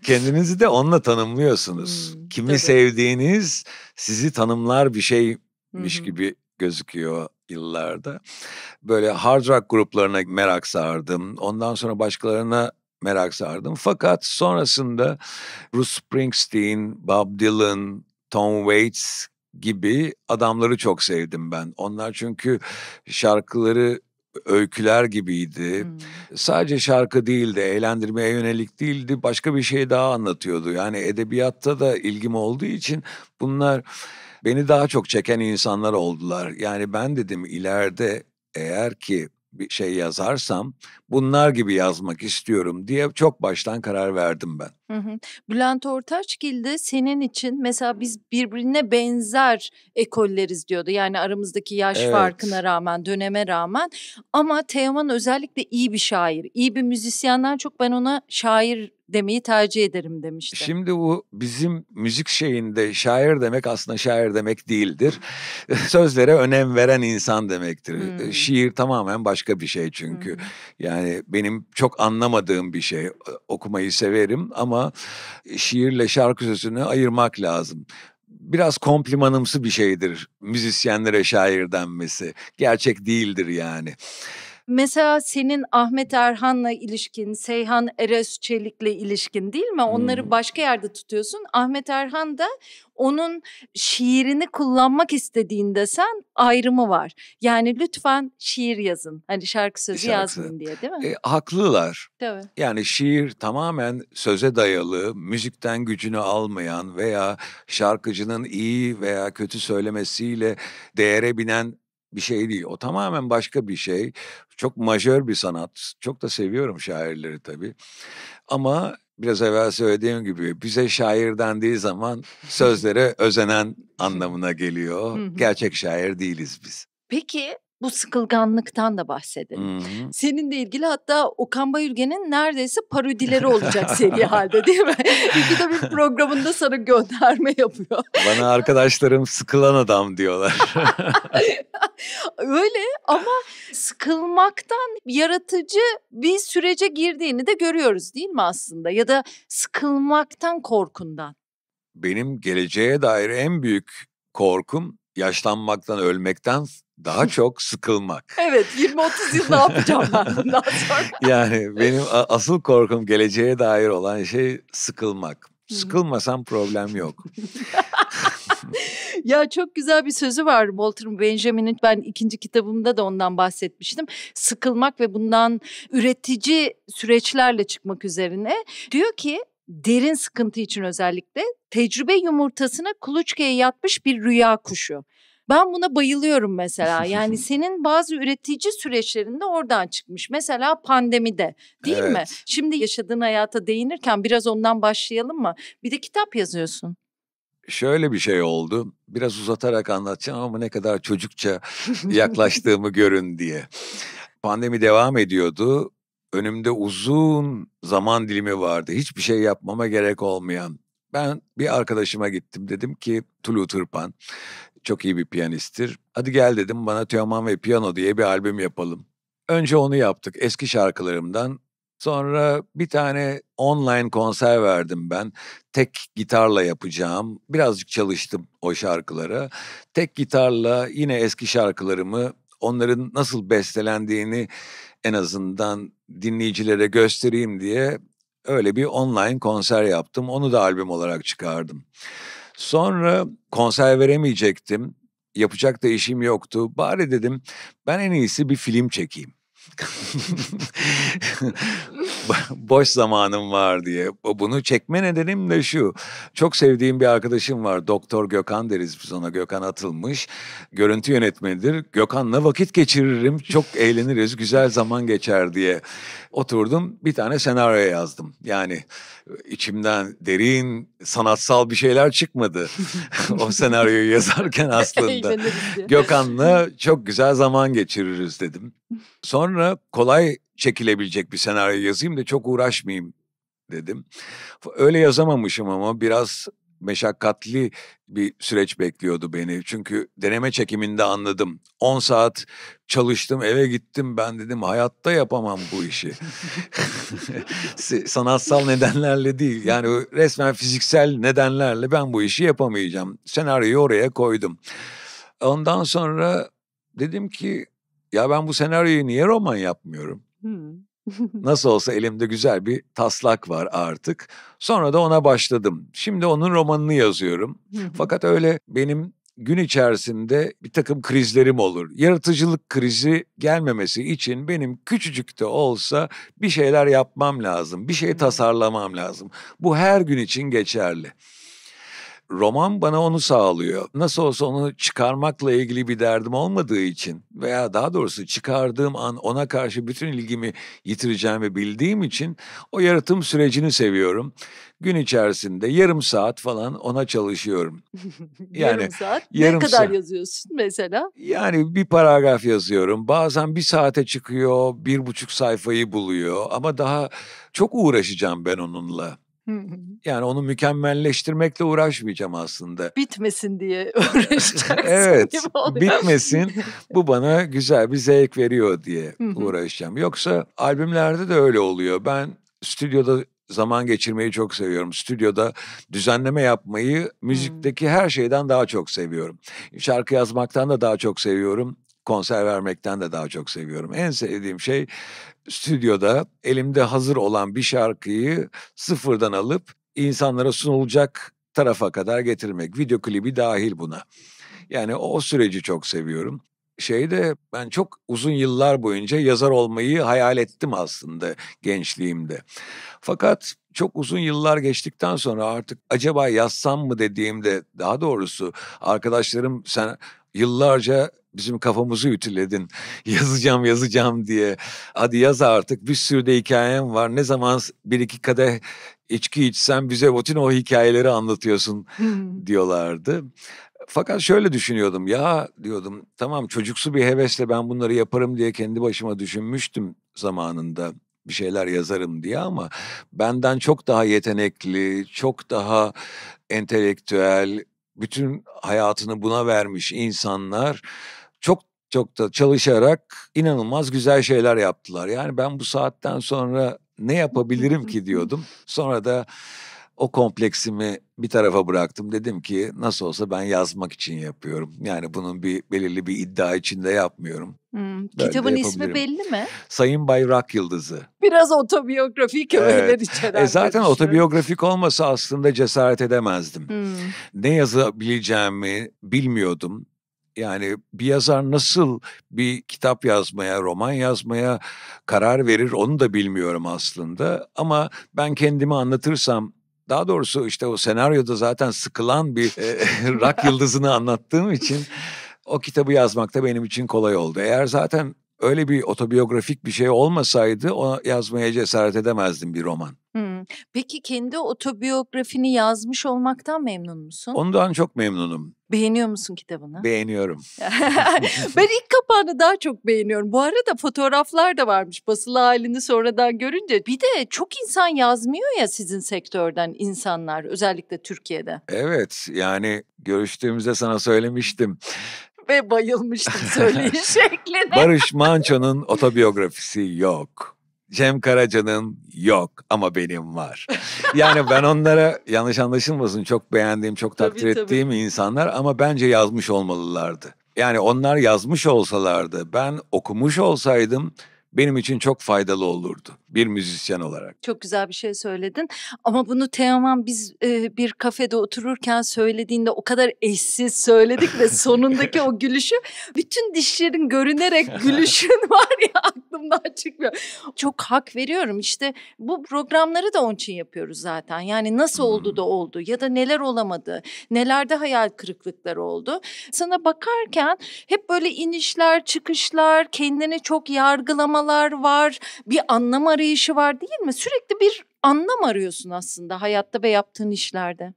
Kendinizi de onunla tanımlıyorsunuz. Hmm, Kimi tabii. sevdiğiniz sizi tanımlar bir şeymiş gibi gözüküyor yıllarda. Böyle hard rock gruplarına merak sardım. Ondan sonra başkalarına merak sardım. Fakat sonrasında Bruce Springsteen, Bob Dylan, Tom Waits gibi adamları çok sevdim ben. Onlar çünkü şarkıları öyküler gibiydi. Hmm. Sadece şarkı değildi, eğlendirmeye yönelik değildi. Başka bir şey daha anlatıyordu. Yani edebiyatta da ilgim olduğu için bunlar beni daha çok çeken insanlar oldular. Yani ben dedim ileride eğer ki bir şey yazarsam bunlar gibi yazmak istiyorum diye çok baştan karar verdim ben. Hı hı. Bülent Ortaçgil de senin için mesela biz birbirine benzer ekolleriz diyordu. Yani aramızdaki yaş evet. farkına rağmen, döneme rağmen. Ama Teoman özellikle iyi bir şair, iyi bir müzisyenden çok ben ona şair demeyi tercih ederim demişti. Şimdi bu bizim müzik şeyinde şair demek aslında şair demek değildir. Sözlere önem veren insan demektir. Hmm. Şiir tamamen başka bir şey çünkü. Hmm. Yani benim çok anlamadığım bir şey. Okumayı severim ama şiirle şarkı sözünü ayırmak lazım biraz komplimanımsı bir şeydir müzisyenlere şair denmesi. Gerçek değildir yani. Mesela senin Ahmet Erhan'la ilişkin, Seyhan Eres Çelik'le ilişkin değil mi? Onları hmm. başka yerde tutuyorsun. Ahmet Erhan da onun şiirini kullanmak istediğinde sen ayrımı var. Yani lütfen şiir yazın. Hani şarkı sözü şarkı. yazmayın diye değil mi? E, haklılar. Tabii. Yani şiir tamamen söze dayalı, müzikten gücünü almayan veya şarkıcının iyi veya kötü söylemesiyle değere binen bir şey değil. O tamamen başka bir şey. Çok majör bir sanat. Çok da seviyorum şairleri tabii. Ama biraz evvel söylediğim gibi bize şair dendiği zaman sözlere özenen anlamına geliyor. Gerçek şair değiliz biz. Peki bu sıkılganlıktan da bahsedelim. Hı-hı. Seninle ilgili hatta Okan Bayülgen'in neredeyse parodileri olacak seri halde değil mi? İkide bir programında sana gönderme yapıyor. Bana arkadaşlarım sıkılan adam diyorlar. Öyle ama sıkılmaktan yaratıcı bir sürece girdiğini de görüyoruz değil mi aslında? Ya da sıkılmaktan korkundan. Benim geleceğe dair en büyük korkum yaşlanmaktan, ölmekten daha çok sıkılmak. evet 20-30 yıl ne yapacağım ben bundan sonra? yani benim asıl korkum geleceğe dair olan şey sıkılmak. Sıkılmasam problem yok. ya çok güzel bir sözü var Walter Benjamin'in ben ikinci kitabımda da ondan bahsetmiştim. Sıkılmak ve bundan üretici süreçlerle çıkmak üzerine. Diyor ki derin sıkıntı için özellikle tecrübe yumurtasına kuluçkaya yatmış bir rüya kuşu. Ben buna bayılıyorum mesela. Yani senin bazı üretici süreçlerinde oradan çıkmış. Mesela pandemide değil evet. mi? Şimdi yaşadığın hayata değinirken biraz ondan başlayalım mı? Bir de kitap yazıyorsun şöyle bir şey oldu. Biraz uzatarak anlatacağım ama ne kadar çocukça yaklaştığımı görün diye. Pandemi devam ediyordu. Önümde uzun zaman dilimi vardı. Hiçbir şey yapmama gerek olmayan. Ben bir arkadaşıma gittim dedim ki Tulu Tırpan çok iyi bir piyanisttir. Hadi gel dedim bana Teoman ve Piyano diye bir albüm yapalım. Önce onu yaptık eski şarkılarımdan. Sonra bir tane online konser verdim ben. Tek gitarla yapacağım. Birazcık çalıştım o şarkılara. Tek gitarla yine eski şarkılarımı onların nasıl bestelendiğini en azından dinleyicilere göstereyim diye öyle bir online konser yaptım. Onu da albüm olarak çıkardım. Sonra konser veremeyecektim. Yapacak da işim yoktu. Bari dedim ben en iyisi bir film çekeyim. boş zamanım var diye. Bunu çekme nedenim de şu. Çok sevdiğim bir arkadaşım var. Doktor Gökhan deriz biz ona. Gökhan Atılmış. Görüntü yönetmenidir. Gökhan'la vakit geçiririm. Çok eğleniriz. Güzel zaman geçer diye. Oturdum bir tane senaryo yazdım. Yani e, içimden derin sanatsal bir şeyler çıkmadı. o senaryoyu yazarken aslında. Gökhan'la çok güzel zaman geçiririz dedim. Sonra kolay çekilebilecek bir senaryo yazayım da çok uğraşmayayım dedim. Öyle yazamamışım ama biraz meşakkatli bir süreç bekliyordu beni. Çünkü deneme çekiminde anladım. 10 saat çalıştım, eve gittim. Ben dedim hayatta yapamam bu işi. Sanatsal nedenlerle değil. Yani resmen fiziksel nedenlerle ben bu işi yapamayacağım. Senaryoyu oraya koydum. Ondan sonra dedim ki ya ben bu senaryoyu niye roman yapmıyorum? Nasıl olsa elimde güzel bir taslak var artık. Sonra da ona başladım. Şimdi onun romanını yazıyorum. Fakat öyle benim gün içerisinde bir takım krizlerim olur. Yaratıcılık krizi gelmemesi için benim küçücük de olsa bir şeyler yapmam lazım. Bir şey tasarlamam lazım. Bu her gün için geçerli roman bana onu sağlıyor. Nasıl olsa onu çıkarmakla ilgili bir derdim olmadığı için veya daha doğrusu çıkardığım an ona karşı bütün ilgimi yitireceğimi bildiğim için o yaratım sürecini seviyorum. Gün içerisinde yarım saat falan ona çalışıyorum. Yani yarım saat yarım ne kadar saat. yazıyorsun mesela? Yani bir paragraf yazıyorum. Bazen bir saate çıkıyor, bir buçuk sayfayı buluyor ama daha çok uğraşacağım ben onunla. Yani onu mükemmelleştirmekle uğraşmayacağım aslında. Bitmesin diye uğraşacaksın. evet, bitmesin. Bu bana güzel bir zevk veriyor diye uğraşacağım. Yoksa albümlerde de öyle oluyor. Ben stüdyoda zaman geçirmeyi çok seviyorum. Stüdyoda düzenleme yapmayı müzikteki her şeyden daha çok seviyorum. Şarkı yazmaktan da daha çok seviyorum konser vermekten de daha çok seviyorum. En sevdiğim şey stüdyoda elimde hazır olan bir şarkıyı sıfırdan alıp insanlara sunulacak tarafa kadar getirmek. Video klibi dahil buna. Yani o süreci çok seviyorum. Şeyde ben çok uzun yıllar boyunca yazar olmayı hayal ettim aslında gençliğimde. Fakat çok uzun yıllar geçtikten sonra artık acaba yazsam mı dediğimde daha doğrusu arkadaşlarım sen yıllarca bizim kafamızı ütüledin. Yazacağım yazacağım diye. Hadi yaz artık bir sürü de hikayem var. Ne zaman bir iki kadeh içki içsen bize bütün o hikayeleri anlatıyorsun diyorlardı. Fakat şöyle düşünüyordum ya diyordum tamam çocuksu bir hevesle ben bunları yaparım diye kendi başıma düşünmüştüm zamanında bir şeyler yazarım diye ama benden çok daha yetenekli, çok daha entelektüel, bütün hayatını buna vermiş insanlar çok çok da çalışarak inanılmaz güzel şeyler yaptılar. Yani ben bu saatten sonra ne yapabilirim ki diyordum. Sonra da o kompleksimi bir tarafa bıraktım. Dedim ki nasıl olsa ben yazmak için yapıyorum. Yani bunun bir belirli bir iddia içinde yapmıyorum. Hmm, kitabın ismi belli mi? Sayın Bayrak Yıldızı. Biraz otobiyografik öğeler evet. içeren. E zaten otobiyografik olmasa aslında cesaret edemezdim. Hmm. Ne yazabileceğimi bilmiyordum. Yani bir yazar nasıl bir kitap yazmaya, roman yazmaya karar verir onu da bilmiyorum aslında. Ama ben kendimi anlatırsam daha doğrusu işte o senaryoda zaten sıkılan bir e, rak yıldızını anlattığım için o kitabı yazmak da benim için kolay oldu. Eğer zaten öyle bir otobiyografik bir şey olmasaydı o yazmaya cesaret edemezdim bir roman. Hmm. Peki kendi otobiyografini yazmış olmaktan memnun musun? Ondan çok memnunum. Beğeniyor musun kitabını? Beğeniyorum. ben ilk kapağını daha çok beğeniyorum. Bu arada fotoğraflar da varmış basılı halini sonradan görünce. Bir de çok insan yazmıyor ya sizin sektörden insanlar özellikle Türkiye'de. Evet yani görüştüğümüzde sana söylemiştim ve bayılmıştım söyleyin şekline. Barış Manço'nun otobiyografisi yok. Cem Karaca'nın yok ama benim var. Yani ben onlara yanlış anlaşılmasın çok beğendiğim, çok takdir tabii, ettiğim tabii. insanlar ama bence yazmış olmalılardı. Yani onlar yazmış olsalardı, ben okumuş olsaydım benim için çok faydalı olurdu bir müzisyen olarak. Çok güzel bir şey söyledin ama bunu Teoman biz e, bir kafede otururken söylediğinde o kadar eşsiz söyledik ve sonundaki o gülüşü bütün dişlerin görünerek gülüşün var ya aklımdan çıkmıyor. Çok hak veriyorum işte bu programları da onun için yapıyoruz zaten yani nasıl oldu da oldu ya da neler olamadı nelerde hayal kırıklıkları oldu. Sana bakarken hep böyle inişler çıkışlar kendini çok yargılamalar var bir anlam arayışı var değil mi? Sürekli bir anlam arıyorsun aslında hayatta ve yaptığın işlerde.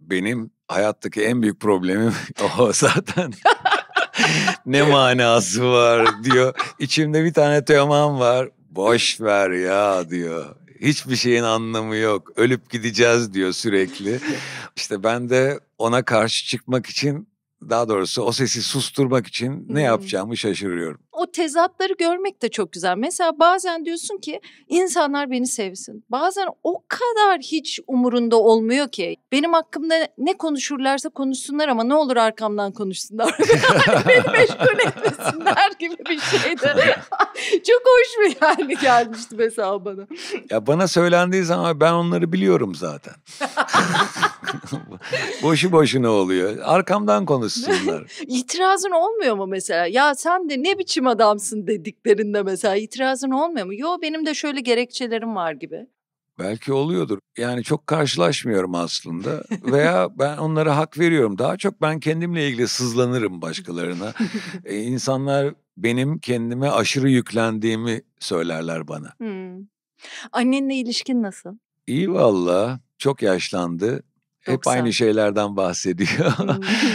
Benim hayattaki en büyük problemim o zaten. ne manası var diyor. İçimde bir tane teoman var. Boş ver ya diyor. Hiçbir şeyin anlamı yok. Ölüp gideceğiz diyor sürekli. İşte ben de ona karşı çıkmak için daha doğrusu o sesi susturmak için ne hmm. yapacağımı şaşırıyorum o tezatları görmek de çok güzel. Mesela bazen diyorsun ki insanlar beni sevsin. Bazen o kadar hiç umurunda olmuyor ki. Benim hakkımda ne konuşurlarsa konuşsunlar ama ne olur arkamdan konuşsunlar. Hani beni meşgul etmesinler gibi bir şeydi. çok hoş bir yani gelmişti mesela bana. Ya bana söylendiği zaman ben onları biliyorum zaten. Boşu boşuna oluyor. Arkamdan konuşsunlar. İtirazın olmuyor mu mesela? Ya sen de ne biçim adamsın dediklerinde mesela itirazın olmuyor mu? Yo benim de şöyle gerekçelerim var gibi. Belki oluyordur. Yani çok karşılaşmıyorum aslında. Veya ben onlara hak veriyorum. Daha çok ben kendimle ilgili sızlanırım başkalarına. ee, insanlar benim kendime aşırı yüklendiğimi söylerler bana. Hmm. Annenle ilişkin nasıl? İyi valla. Çok yaşlandı hep 90. aynı şeylerden bahsediyor.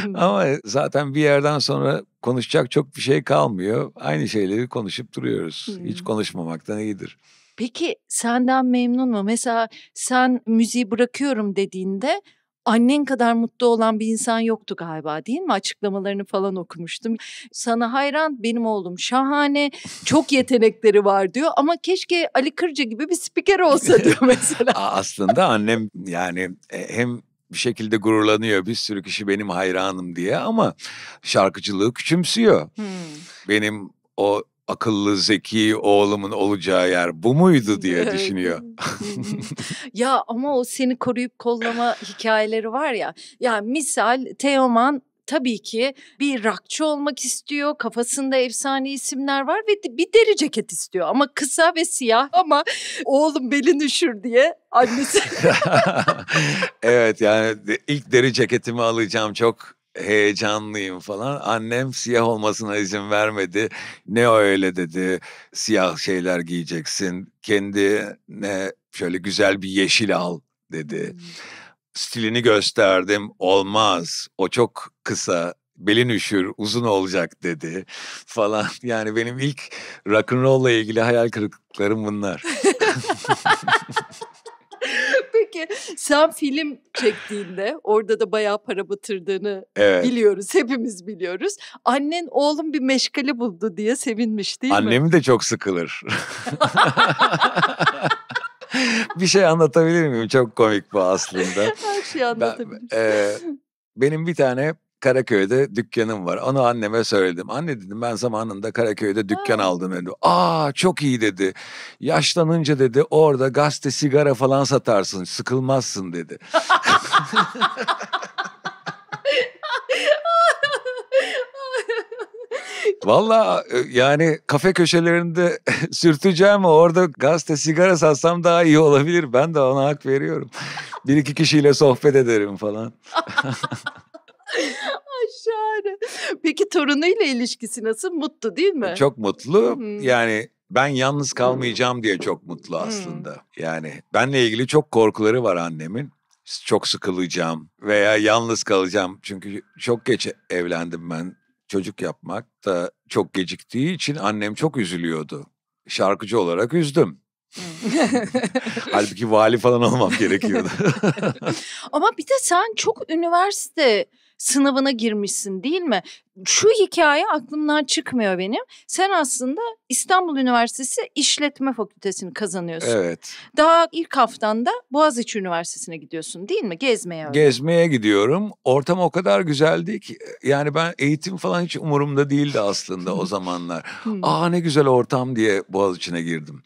Hmm. Ama zaten bir yerden sonra konuşacak çok bir şey kalmıyor. Aynı şeyleri konuşup duruyoruz. Hiç hmm. konuşmamaktan iyidir. Peki senden memnun mu? Mesela sen müziği bırakıyorum dediğinde annen kadar mutlu olan bir insan yoktu galiba değil mi? Açıklamalarını falan okumuştum. Sana hayran benim oğlum şahane çok yetenekleri var diyor ama keşke Ali Kırca gibi bir spiker olsa diyor mesela. Aslında annem yani e, hem bir şekilde gururlanıyor. Bir sürü kişi benim hayranım diye ama şarkıcılığı küçümsüyor. Hmm. Benim o akıllı zeki oğlumun olacağı yer bu muydu diye düşünüyor. ya ama o seni koruyup kollama hikayeleri var ya. Ya misal Teoman tabii ki bir rakçı olmak istiyor. Kafasında efsane isimler var ve bir deri ceket istiyor. Ama kısa ve siyah ama oğlum belin üşür diye annesi. evet yani ilk deri ceketimi alacağım çok heyecanlıyım falan. Annem siyah olmasına izin vermedi. Ne öyle dedi. Siyah şeyler giyeceksin. Kendine şöyle güzel bir yeşil al dedi. Hmm stilini gösterdim. Olmaz. O çok kısa belin üşür, uzun olacak dedi falan. Yani benim ilk rock and rock'n'roll'la ilgili hayal kırıklıklarım bunlar. Peki sen film çektiğinde orada da bayağı para batırdığını evet. biliyoruz. Hepimiz biliyoruz. Annen oğlum bir meşgale buldu diye sevinmiş değil Annem mi? Annemi de çok sıkılır. bir şey anlatabilir miyim? Çok komik bu aslında. Her şeyi anlatabilirim. Ben, e, benim bir tane Karaköy'de dükkanım var. Onu anneme söyledim. Anne dedim ben zamanında Karaköy'de dükkan ha. aldım dedi. Aa çok iyi dedi. Yaşlanınca dedi orada gazete sigara falan satarsın sıkılmazsın dedi. Valla e, yani kafe köşelerinde sürteceğim orada gazete sigara satsam daha iyi olabilir. Ben de ona hak veriyorum. Bir iki kişiyle sohbet ederim falan. Şahane. Peki torunuyla ilişkisi nasıl? Mutlu değil mi? Çok mutlu. Hmm. Yani ben yalnız hmm. kalmayacağım diye çok mutlu hmm. aslında. Hmm. Yani benle ilgili çok korkuları var annemin. Çok sıkılacağım veya yalnız kalacağım. Çünkü çok geç evlendim ben çocuk yapmak da çok geciktiği için annem çok üzülüyordu. Şarkıcı olarak üzdüm. Hmm. Halbuki vali falan olmam gerekiyordu. Ama bir de sen çok üniversite sınavına girmişsin değil mi? şu hikaye aklımdan çıkmıyor benim. Sen aslında İstanbul Üniversitesi İşletme Fakültesini kazanıyorsun. Evet. Daha ilk haftanda Boğaziçi Üniversitesi'ne gidiyorsun değil mi? Gezmeye. Öyle. Gezmeye gidiyorum. Ortam o kadar güzeldi ki yani ben eğitim falan hiç umurumda değildi aslında o zamanlar. Hmm. Aa ne güzel ortam diye Boğaziçi'ne girdim.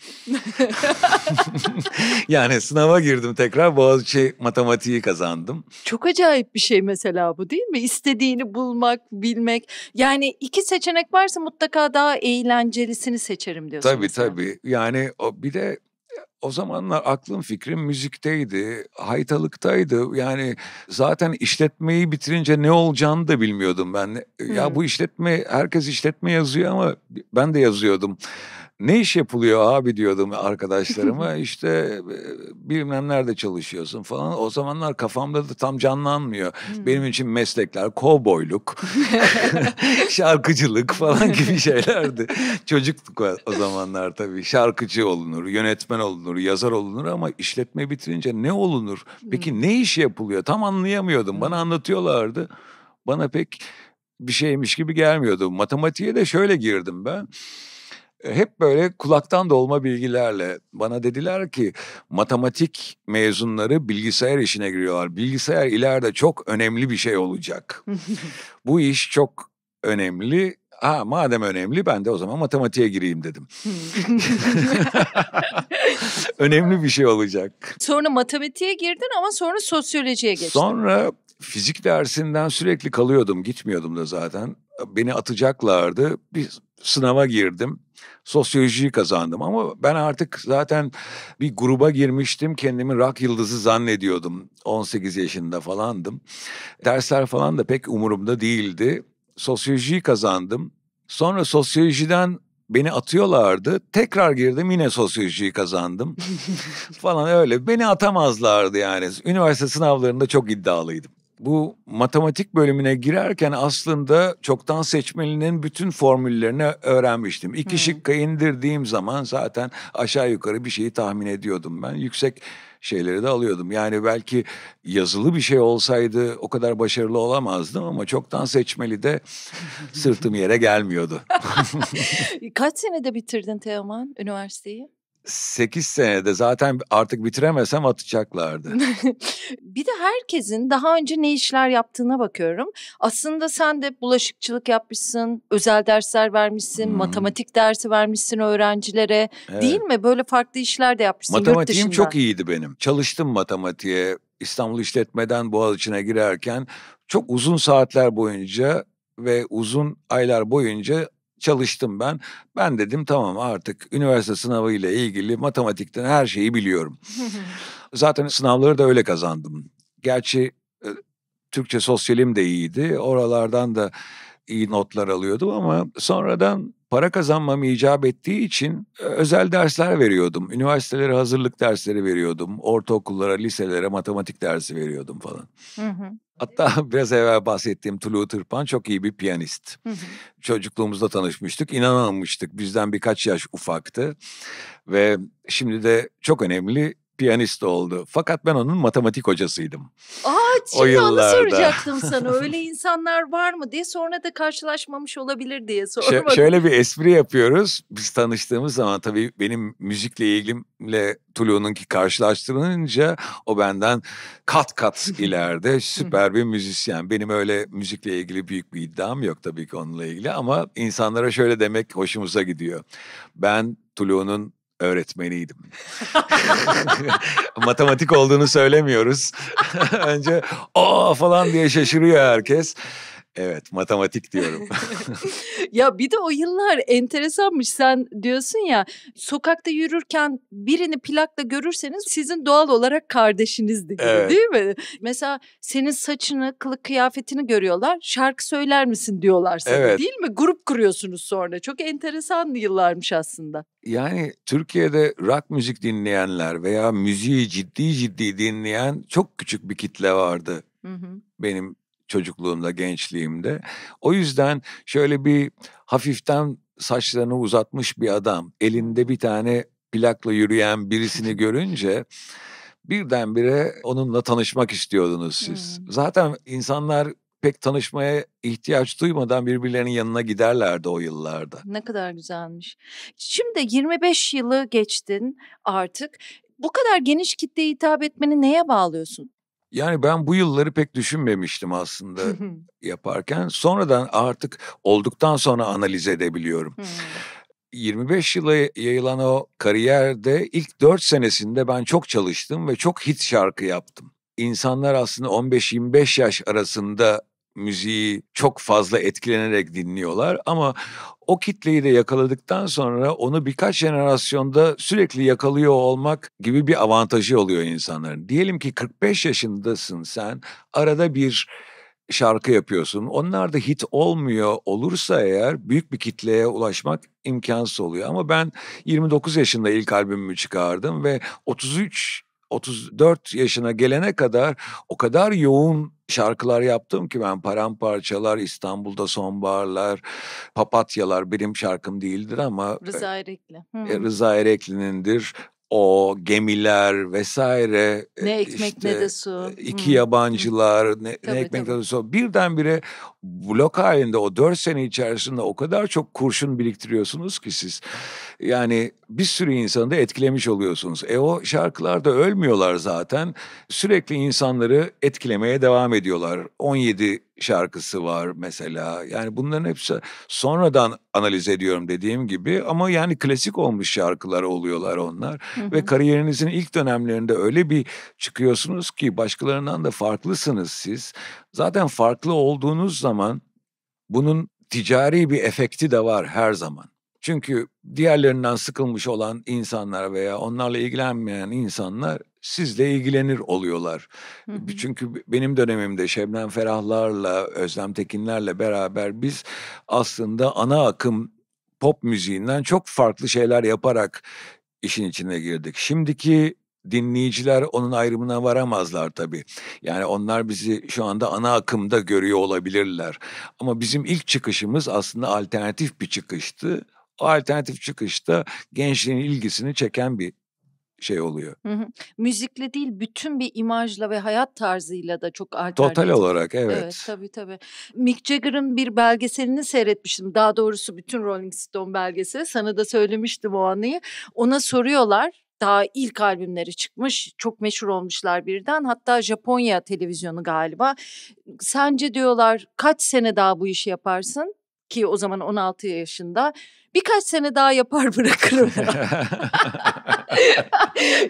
yani sınava girdim tekrar Boğaziçi matematiği kazandım. Çok acayip bir şey mesela bu değil mi? İstediğini bulmak, bilmek seçmek. Yani iki seçenek varsa mutlaka daha eğlencelisini seçerim diyorsunuz. Tabii sen. tabii. Yani o bir de o zamanlar aklım fikrim müzikteydi, haytalıktaydı. Yani zaten işletmeyi bitirince ne olacağını da bilmiyordum ben. Ya bu işletme, herkes işletme yazıyor ama ben de yazıyordum ne iş yapılıyor abi diyordum arkadaşlarıma işte bilmem nerede çalışıyorsun falan. O zamanlar kafamda da tam canlanmıyor. Hmm. Benim için meslekler kovboyluk, şarkıcılık falan gibi şeylerdi. Çocuktuk o zamanlar tabii. Şarkıcı olunur, yönetmen olunur, yazar olunur ama işletme bitirince ne olunur? Peki hmm. ne iş yapılıyor? Tam anlayamıyordum. Hmm. Bana anlatıyorlardı. Bana pek bir şeymiş gibi gelmiyordu. Matematiğe de şöyle girdim ben. E, hep böyle kulaktan dolma bilgilerle bana dediler ki matematik mezunları bilgisayar işine giriyorlar. Bilgisayar ileride çok önemli bir şey olacak. Bu iş çok önemli. Ha madem önemli ben de o zaman matematiğe gireyim dedim. Hmm. önemli bir şey olacak. Sonra matematiğe girdin ama sonra sosyolojiye geçtin. Sonra fizik dersinden sürekli kalıyordum. Gitmiyordum da zaten beni atacaklardı. Bir sınava girdim. Sosyolojiyi kazandım ama ben artık zaten bir gruba girmiştim. Kendimi rak yıldızı zannediyordum. 18 yaşında falandım. Dersler falan da pek umurumda değildi. Sosyolojiyi kazandım. Sonra sosyolojiden beni atıyorlardı. Tekrar girdim yine sosyolojiyi kazandım falan öyle. Beni atamazlardı yani. Üniversite sınavlarında çok iddialıydım bu matematik bölümüne girerken aslında çoktan seçmelinin bütün formüllerini öğrenmiştim. İki hmm. şıkka indirdiğim zaman zaten aşağı yukarı bir şeyi tahmin ediyordum ben. Yüksek şeyleri de alıyordum. Yani belki yazılı bir şey olsaydı o kadar başarılı olamazdım ama çoktan seçmeli de sırtım yere gelmiyordu. Kaç senede bitirdin Teoman üniversiteyi? 8 senede zaten artık bitiremesem atacaklardı. bir de herkesin daha önce ne işler yaptığına bakıyorum. Aslında sen de bulaşıkçılık yapmışsın, özel dersler vermişsin, hmm. matematik dersi vermişsin öğrencilere. Evet. Değil mi? Böyle farklı işler de yapmışsın Matematiğim çok iyiydi benim. Çalıştım matematiğe. İstanbul İşletme'den Boğaziçi'ne girerken çok uzun saatler boyunca ve uzun aylar boyunca çalıştım ben. Ben dedim tamam artık üniversite sınavı ile ilgili matematikten her şeyi biliyorum. Zaten sınavları da öyle kazandım. Gerçi e, Türkçe sosyalim de iyiydi. Oralardan da iyi notlar alıyordum ama sonradan para kazanmam icap ettiği için e, özel dersler veriyordum. Üniversitelere hazırlık dersleri veriyordum. Ortaokullara, liselere matematik dersi veriyordum falan. Hı hı. Hatta biraz evvel bahsettiğim Tulu Tırpan çok iyi bir piyanist. Hı hı. Çocukluğumuzda tanışmıştık, inanamamıştık. Bizden birkaç yaş ufaktı ve şimdi de çok önemli piyanist oldu. Fakat ben onun matematik hocasıydım. Aa, o yıllarda. soracaktım sana. Öyle insanlar var mı diye sonra da karşılaşmamış olabilir diye sormadım. Ş- şöyle bir espri yapıyoruz. Biz tanıştığımız zaman tabii benim müzikle ilgimle Tulu'nunki karşılaştırılınca o benden kat kat ileride süper bir müzisyen. Benim öyle müzikle ilgili büyük bir iddiam yok tabii ki onunla ilgili ama insanlara şöyle demek hoşumuza gidiyor. Ben Tulu'nun öğretmeniydim. Matematik olduğunu söylemiyoruz. Önce o falan diye şaşırıyor herkes. Evet matematik diyorum. ya bir de o yıllar enteresanmış. Sen diyorsun ya sokakta yürürken birini plakla görürseniz sizin doğal olarak kardeşinizdi gibi evet. değil mi? Mesela senin saçını, kılık kıyafetini görüyorlar. Şarkı söyler misin diyorlar sana evet. değil mi? Grup kuruyorsunuz sonra. Çok enteresan yıllarmış aslında. Yani Türkiye'de rock müzik dinleyenler veya müziği ciddi ciddi dinleyen çok küçük bir kitle vardı. Hı hı. Benim çocukluğumda, gençliğimde. O yüzden şöyle bir hafiften saçlarını uzatmış bir adam, elinde bir tane plakla yürüyen birisini görünce birdenbire onunla tanışmak istiyordunuz siz. Hmm. Zaten insanlar pek tanışmaya ihtiyaç duymadan birbirlerinin yanına giderlerdi o yıllarda. Ne kadar güzelmiş. Şimdi 25 yılı geçtin artık. Bu kadar geniş kitleye hitap etmeni neye bağlıyorsun? Yani ben bu yılları pek düşünmemiştim aslında yaparken. Sonradan artık olduktan sonra analiz edebiliyorum. 25 yıla yayılan o kariyerde ilk 4 senesinde ben çok çalıştım ve çok hit şarkı yaptım. İnsanlar aslında 15-25 yaş arasında müziği çok fazla etkilenerek dinliyorlar ama o kitleyi de yakaladıktan sonra onu birkaç jenerasyonda sürekli yakalıyor olmak gibi bir avantajı oluyor insanların. Diyelim ki 45 yaşındasın sen arada bir şarkı yapıyorsun. Onlar da hit olmuyor olursa eğer büyük bir kitleye ulaşmak imkansız oluyor. Ama ben 29 yaşında ilk albümümü çıkardım ve 33 34 yaşına gelene kadar o kadar yoğun şarkılar yaptım ki ben paramparçalar, İstanbul'da sonbaharlar, papatyalar benim şarkım değildir ama Rıza Erekli. Hmm. Rıza Erekli'nindir o gemiler vesaire e, ne ekmek işte, ne de su e, iki hmm. yabancılar hmm. ne, tabii, ne ekmek tabii. ne de su birdenbire blok halinde o dört sene içerisinde o kadar çok kurşun biriktiriyorsunuz ki siz yani bir sürü insanı da etkilemiş oluyorsunuz. E o şarkılar da ölmüyorlar zaten. Sürekli insanları etkilemeye devam ediyorlar. 17 şarkısı var mesela. Yani bunların hepsi sonradan analiz ediyorum dediğim gibi ama yani klasik olmuş şarkılar oluyorlar onlar hı hı. ve kariyerinizin ilk dönemlerinde öyle bir çıkıyorsunuz ki başkalarından da farklısınız siz. Zaten farklı olduğunuz zaman bunun ticari bir efekti de var her zaman. Çünkü diğerlerinden sıkılmış olan insanlar veya onlarla ilgilenmeyen insanlar sizle ilgilenir oluyorlar. Hı hı. Çünkü benim dönemimde Şebnem Ferahlarla, Özlem Tekinlerle beraber biz aslında ana akım pop müziğinden çok farklı şeyler yaparak işin içine girdik. Şimdiki dinleyiciler onun ayrımına varamazlar tabii. Yani onlar bizi şu anda ana akımda görüyor olabilirler. Ama bizim ilk çıkışımız aslında alternatif bir çıkıştı o alternatif çıkışta gençliğin ilgisini çeken bir şey oluyor. Hı hı. Müzikle değil bütün bir imajla ve hayat tarzıyla da çok alternatif. Total olarak evet. Evet tabii tabii. Mick Jagger'ın bir belgeselini seyretmiştim. Daha doğrusu bütün Rolling Stone belgeseli. Sana da söylemiştim o anıyı. Ona soruyorlar daha ilk albümleri çıkmış. Çok meşhur olmuşlar birden. Hatta Japonya televizyonu galiba. Sence diyorlar kaç sene daha bu işi yaparsın? ki o zaman 16 yaşında birkaç sene daha yapar bırakırım.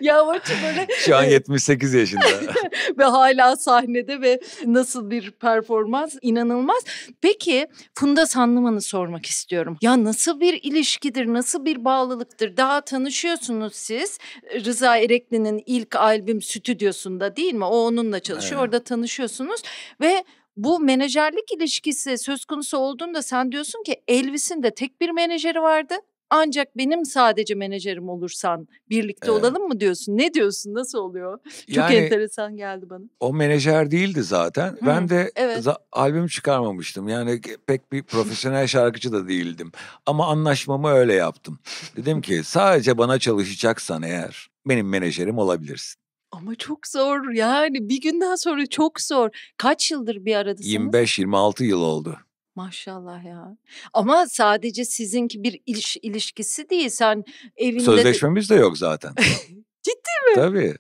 Yavaşça böyle. Şu an 78 yaşında. ve hala sahnede ve nasıl bir performans inanılmaz. Peki Funda Sanlıman'ı sormak istiyorum. Ya nasıl bir ilişkidir, nasıl bir bağlılıktır? Daha tanışıyorsunuz siz. Rıza Erekli'nin ilk albüm stüdyosunda değil mi? O onunla çalışıyor. Evet. Orada tanışıyorsunuz ve bu menajerlik ilişkisi söz konusu olduğunda sen diyorsun ki Elvis'in de tek bir menajeri vardı. Ancak benim sadece menajerim olursan birlikte ee, olalım mı diyorsun? Ne diyorsun? Nasıl oluyor? Çok yani, enteresan geldi bana. O menajer değildi zaten. Hı, ben de evet. za- albüm çıkarmamıştım. Yani pek bir profesyonel şarkıcı da değildim. Ama anlaşmamı öyle yaptım. Dedim ki sadece bana çalışacaksan eğer benim menajerim olabilirsin. Ama çok zor yani bir günden sonra çok zor. Kaç yıldır bir aradasınız? 25-26 yıl oldu. Maşallah ya. Ama sadece sizinki bir iliş, ilişkisi değil. Sen evinde... Sözleşmemiz de, yok zaten. Ciddi mi? Tabii.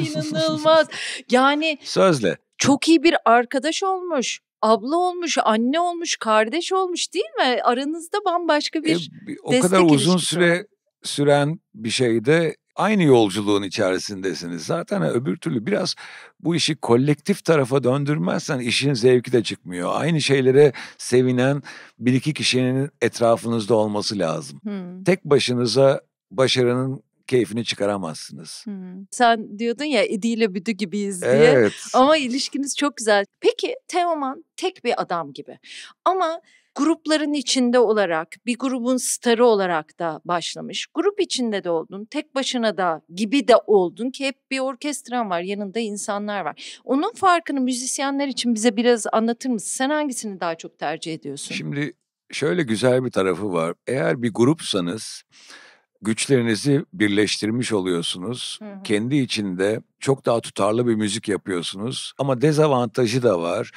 İnanılmaz. Yani... Sözle. Çok iyi bir arkadaş olmuş. Abla olmuş, anne olmuş, kardeş olmuş değil mi? Aranızda bambaşka e, bir e, O kadar uzun süre var. süren bir şeyde aynı yolculuğun içerisindesiniz. Zaten öbür türlü biraz bu işi kolektif tarafa döndürmezsen işin zevki de çıkmıyor. Aynı şeylere sevinen bir iki kişinin etrafınızda olması lazım. Hmm. Tek başınıza başarının keyfini çıkaramazsınız. Hmm. Sen diyordun ya Edi ile Büdü gibiyiz diye. Evet. Ama ilişkiniz çok güzel. Peki Teoman tek bir adam gibi. Ama Grupların içinde olarak, bir grubun starı olarak da başlamış. Grup içinde de oldun, tek başına da gibi de oldun ki hep bir orkestran var, yanında insanlar var. Onun farkını müzisyenler için bize biraz anlatır mısın? Sen hangisini daha çok tercih ediyorsun? Şimdi şöyle güzel bir tarafı var. Eğer bir grupsanız güçlerinizi birleştirmiş oluyorsunuz. Hı hı. Kendi içinde çok daha tutarlı bir müzik yapıyorsunuz ama dezavantajı da var.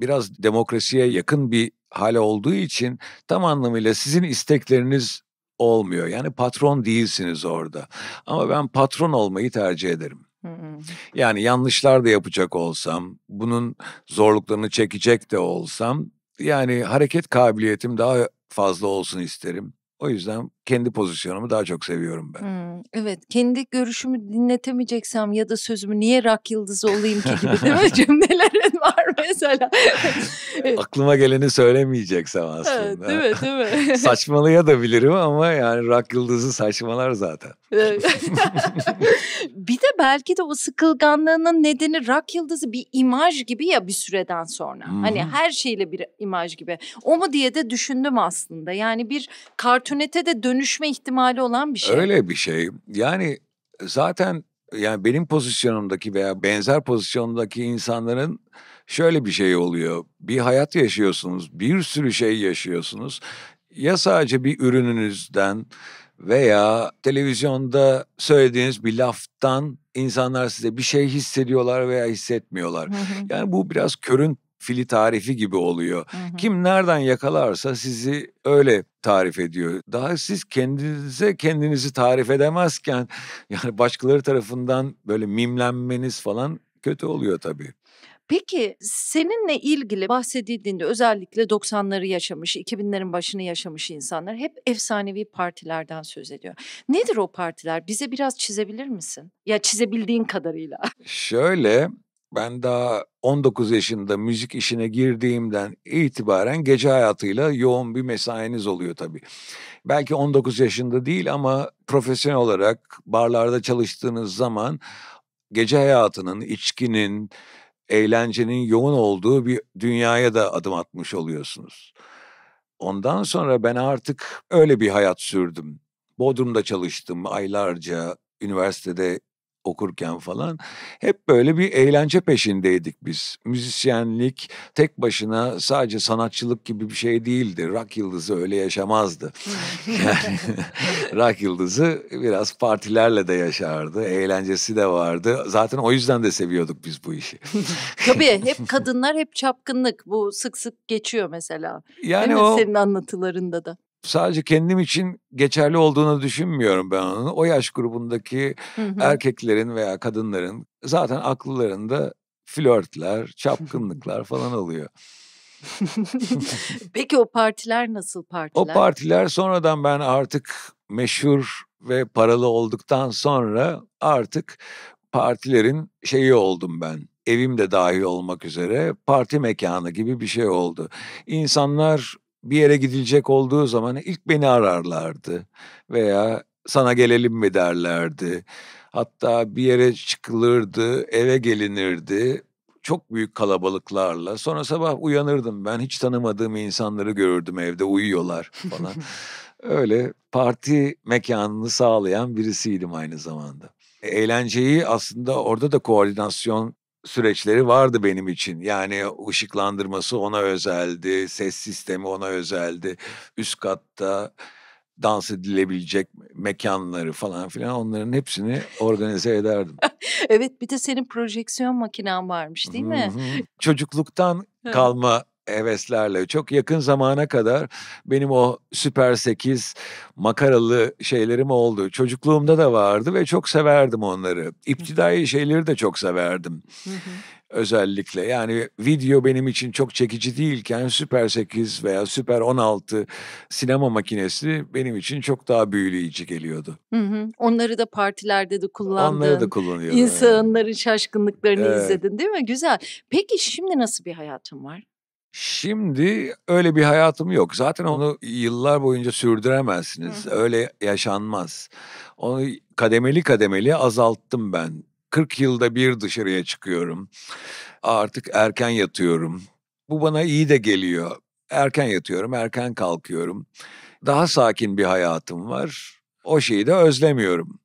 Biraz demokrasiye yakın bir hale olduğu için tam anlamıyla sizin istekleriniz olmuyor. Yani patron değilsiniz orada. Ama ben patron olmayı tercih ederim. Yani yanlışlar da yapacak olsam, bunun zorluklarını çekecek de olsam, yani hareket kabiliyetim daha fazla olsun isterim. O yüzden kendi pozisyonumu daha çok seviyorum ben. Hmm, evet kendi görüşümü dinletemeyeceksem ya da sözümü niye rak yıldızı olayım ki gibi değil mi cümlelerin var mesela. Aklıma geleni söylemeyeceksem aslında. Evet, değil mi değil mi? Saçmalaya da bilirim ama yani rak yıldızı saçmalar zaten. bir de belki de o sıkılganlığının nedeni rak yıldızı bir imaj gibi ya bir süreden sonra. Hmm. Hani her şeyle bir imaj gibi. O mu diye de düşündüm aslında. Yani bir kartünete de dön dönüşme ihtimali olan bir şey. Öyle bir şey. Yani zaten yani benim pozisyonumdaki veya benzer pozisyondaki insanların şöyle bir şey oluyor. Bir hayat yaşıyorsunuz, bir sürü şey yaşıyorsunuz. Ya sadece bir ürününüzden veya televizyonda söylediğiniz bir laftan insanlar size bir şey hissediyorlar veya hissetmiyorlar. Hı hı. Yani bu biraz körün fili tarifi gibi oluyor. Hı hı. Kim nereden yakalarsa sizi öyle tarif ediyor. Daha siz kendinize kendinizi tarif edemezken yani başkaları tarafından böyle mimlenmeniz falan kötü oluyor tabii. Peki seninle ilgili bahsedildiğinde özellikle 90'ları yaşamış, 2000'lerin başını yaşamış insanlar hep efsanevi partilerden söz ediyor. Nedir o partiler? Bize biraz çizebilir misin? Ya çizebildiğin kadarıyla. Şöyle ben daha 19 yaşında müzik işine girdiğimden itibaren gece hayatıyla yoğun bir mesainiz oluyor tabii. Belki 19 yaşında değil ama profesyonel olarak barlarda çalıştığınız zaman gece hayatının, içkinin, eğlencenin yoğun olduğu bir dünyaya da adım atmış oluyorsunuz. Ondan sonra ben artık öyle bir hayat sürdüm. Bodrum'da çalıştım aylarca, üniversitede okurken falan hep böyle bir eğlence peşindeydik biz. Müzisyenlik tek başına sadece sanatçılık gibi bir şey değildi. Rock yıldızı öyle yaşamazdı. yani rock yıldızı biraz partilerle de yaşardı. Eğlencesi de vardı. Zaten o yüzden de seviyorduk biz bu işi. Tabii hep kadınlar hep çapkınlık. Bu sık sık geçiyor mesela. Yani Değil o... Senin anlatılarında da sadece kendim için geçerli olduğunu düşünmüyorum ben onun. O yaş grubundaki hı hı. erkeklerin veya kadınların zaten aklılarında flörtler, çapkınlıklar falan oluyor. Peki o partiler nasıl partiler? O partiler sonradan ben artık meşhur ve paralı olduktan sonra artık partilerin şeyi oldum ben. Evim de dahil olmak üzere parti mekanı gibi bir şey oldu. İnsanlar bir yere gidilecek olduğu zaman ilk beni ararlardı veya sana gelelim mi derlerdi. Hatta bir yere çıkılırdı, eve gelinirdi. Çok büyük kalabalıklarla. Sonra sabah uyanırdım ben. Hiç tanımadığım insanları görürdüm evde uyuyorlar falan. Öyle parti mekanını sağlayan birisiydim aynı zamanda. Eğlenceyi aslında orada da koordinasyon süreçleri vardı benim için. Yani ışıklandırması ona özeldi, ses sistemi ona özeldi. Üst katta dans edilebilecek mekanları falan filan onların hepsini organize ederdim. evet bir de senin projeksiyon makinen varmış değil mi? Çocukluktan kalma heveslerle çok yakın zamana kadar benim o Süper 8 makaralı şeylerim oldu. Çocukluğumda da vardı ve çok severdim onları. İptidai şeyleri de çok severdim. Özellikle yani video benim için çok çekici değilken Süper 8 veya Süper 16 sinema makinesi benim için çok daha büyüleyici geliyordu. Hı hı. Onları da partilerde de kullandın. Onları da kullanıyorum. İnsanların yani. şaşkınlıklarını evet. izledin değil mi? Güzel. Peki şimdi nasıl bir hayatın var? Şimdi öyle bir hayatım yok. Zaten onu yıllar boyunca sürdüremezsiniz. Hı. Öyle yaşanmaz. Onu kademeli kademeli azalttım ben. 40 yılda bir dışarıya çıkıyorum. Artık erken yatıyorum. Bu bana iyi de geliyor. Erken yatıyorum, erken kalkıyorum. Daha sakin bir hayatım var. O şeyi de özlemiyorum.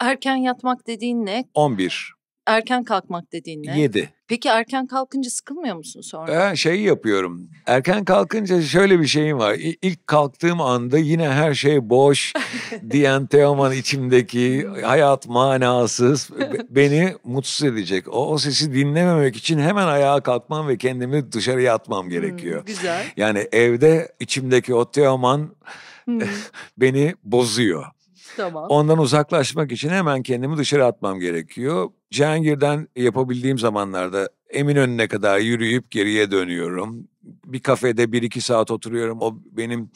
Erken yatmak dediğin ne? 11. Erken kalkmak dediğin ne? 7. Peki erken kalkınca sıkılmıyor musun sonra? Ben şey yapıyorum. Erken kalkınca şöyle bir şeyim var. İlk kalktığım anda yine her şey boş diyen Teoman içimdeki hmm. hayat manasız beni mutsuz edecek. O, o sesi dinlememek için hemen ayağa kalkmam ve kendimi dışarıya atmam hmm, gerekiyor. Hmm, güzel. Yani evde içimdeki o Teoman hmm. beni bozuyor. Tamam. Ondan uzaklaşmak için hemen kendimi dışarı atmam gerekiyor. Cihangir'den yapabildiğim zamanlarda emin önüne kadar yürüyüp geriye dönüyorum. Bir kafede bir iki saat oturuyorum. O benim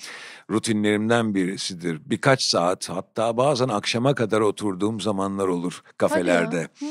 rutinlerimden birisidir. Birkaç saat hatta bazen akşama kadar oturduğum zamanlar olur kafelerde. Ya. Hmm.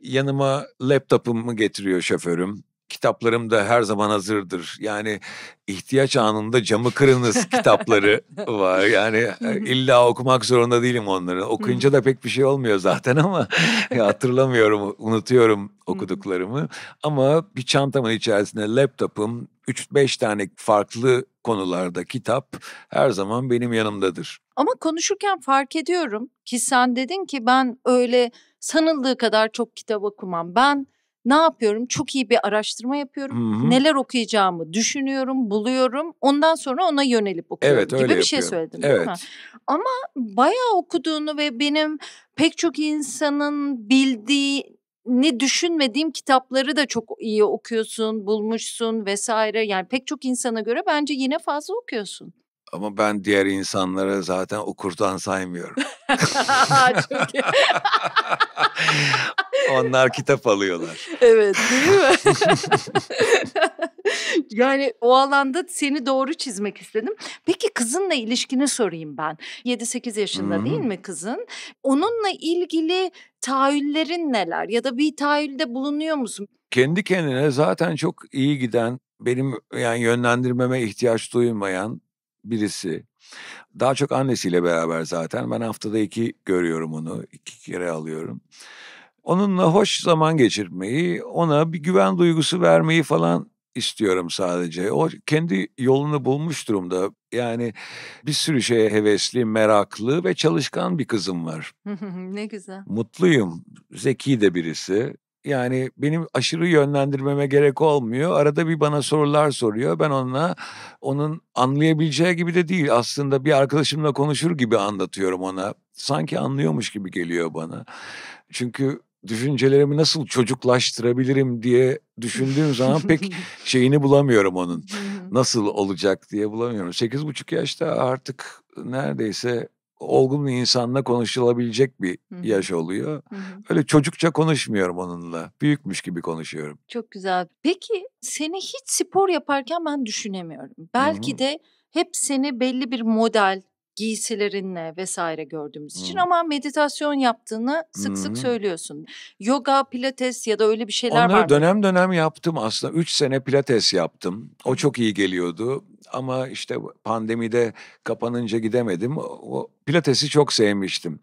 Yanıma laptopumu getiriyor şoförüm kitaplarım da her zaman hazırdır. Yani ihtiyaç anında camı kırınız kitapları var. Yani illa okumak zorunda değilim onları. Okuyunca da pek bir şey olmuyor zaten ama hatırlamıyorum, unutuyorum okuduklarımı. ama bir çantamın içerisinde laptopum, 3-5 tane farklı konularda kitap her zaman benim yanımdadır. Ama konuşurken fark ediyorum ki sen dedin ki ben öyle sanıldığı kadar çok kitap okumam. Ben ne yapıyorum? Çok iyi bir araştırma yapıyorum. Hı-hı. Neler okuyacağımı düşünüyorum, buluyorum. Ondan sonra ona yönelip okuyorum evet, gibi bir şey yapıyorum. şey söyledim evet. değil mi? Ama bayağı okuduğunu ve benim pek çok insanın bildiği ne düşünmediğim kitapları da çok iyi okuyorsun, bulmuşsun vesaire. Yani pek çok insana göre bence yine fazla okuyorsun. Ama ben diğer insanlara zaten okurdan saymıyorum. Çok iyi. Onlar kitap alıyorlar. Evet değil mi? yani o alanda seni doğru çizmek istedim. Peki kızınla ilişkini sorayım ben. 7-8 yaşında hı değil mi kızın? Onunla ilgili tahayyüllerin neler? Ya da bir tahayyülde bulunuyor musun? Kendi kendine zaten çok iyi giden, benim yani yönlendirmeme ihtiyaç duymayan birisi. Daha çok annesiyle beraber zaten. Ben haftada iki görüyorum onu. iki kere alıyorum. Onunla hoş zaman geçirmeyi, ona bir güven duygusu vermeyi falan istiyorum sadece. O kendi yolunu bulmuş durumda. Yani bir sürü şeye hevesli, meraklı ve çalışkan bir kızım var. ne güzel. Mutluyum. Zeki de birisi yani benim aşırı yönlendirmeme gerek olmuyor. Arada bir bana sorular soruyor. Ben onunla onun anlayabileceği gibi de değil. Aslında bir arkadaşımla konuşur gibi anlatıyorum ona. Sanki anlıyormuş gibi geliyor bana. Çünkü düşüncelerimi nasıl çocuklaştırabilirim diye düşündüğüm zaman pek şeyini bulamıyorum onun. Nasıl olacak diye bulamıyorum. Sekiz buçuk yaşta artık neredeyse olgun bir insanla konuşulabilecek bir Hı-hı. yaş oluyor. Hı-hı. Öyle çocukça konuşmuyorum onunla. Büyükmüş gibi konuşuyorum. Çok güzel. Peki seni hiç spor yaparken ben düşünemiyorum. Belki Hı-hı. de hep seni belli bir model giysilerinle vesaire gördüğümüz hmm. için ama meditasyon yaptığını sık sık söylüyorsun. Yoga, pilates ya da öyle bir şeyler var. Onları dönem dönem yaptım aslında. Üç sene pilates yaptım. O çok iyi geliyordu ama işte pandemide kapanınca gidemedim. O pilatesi çok sevmiştim.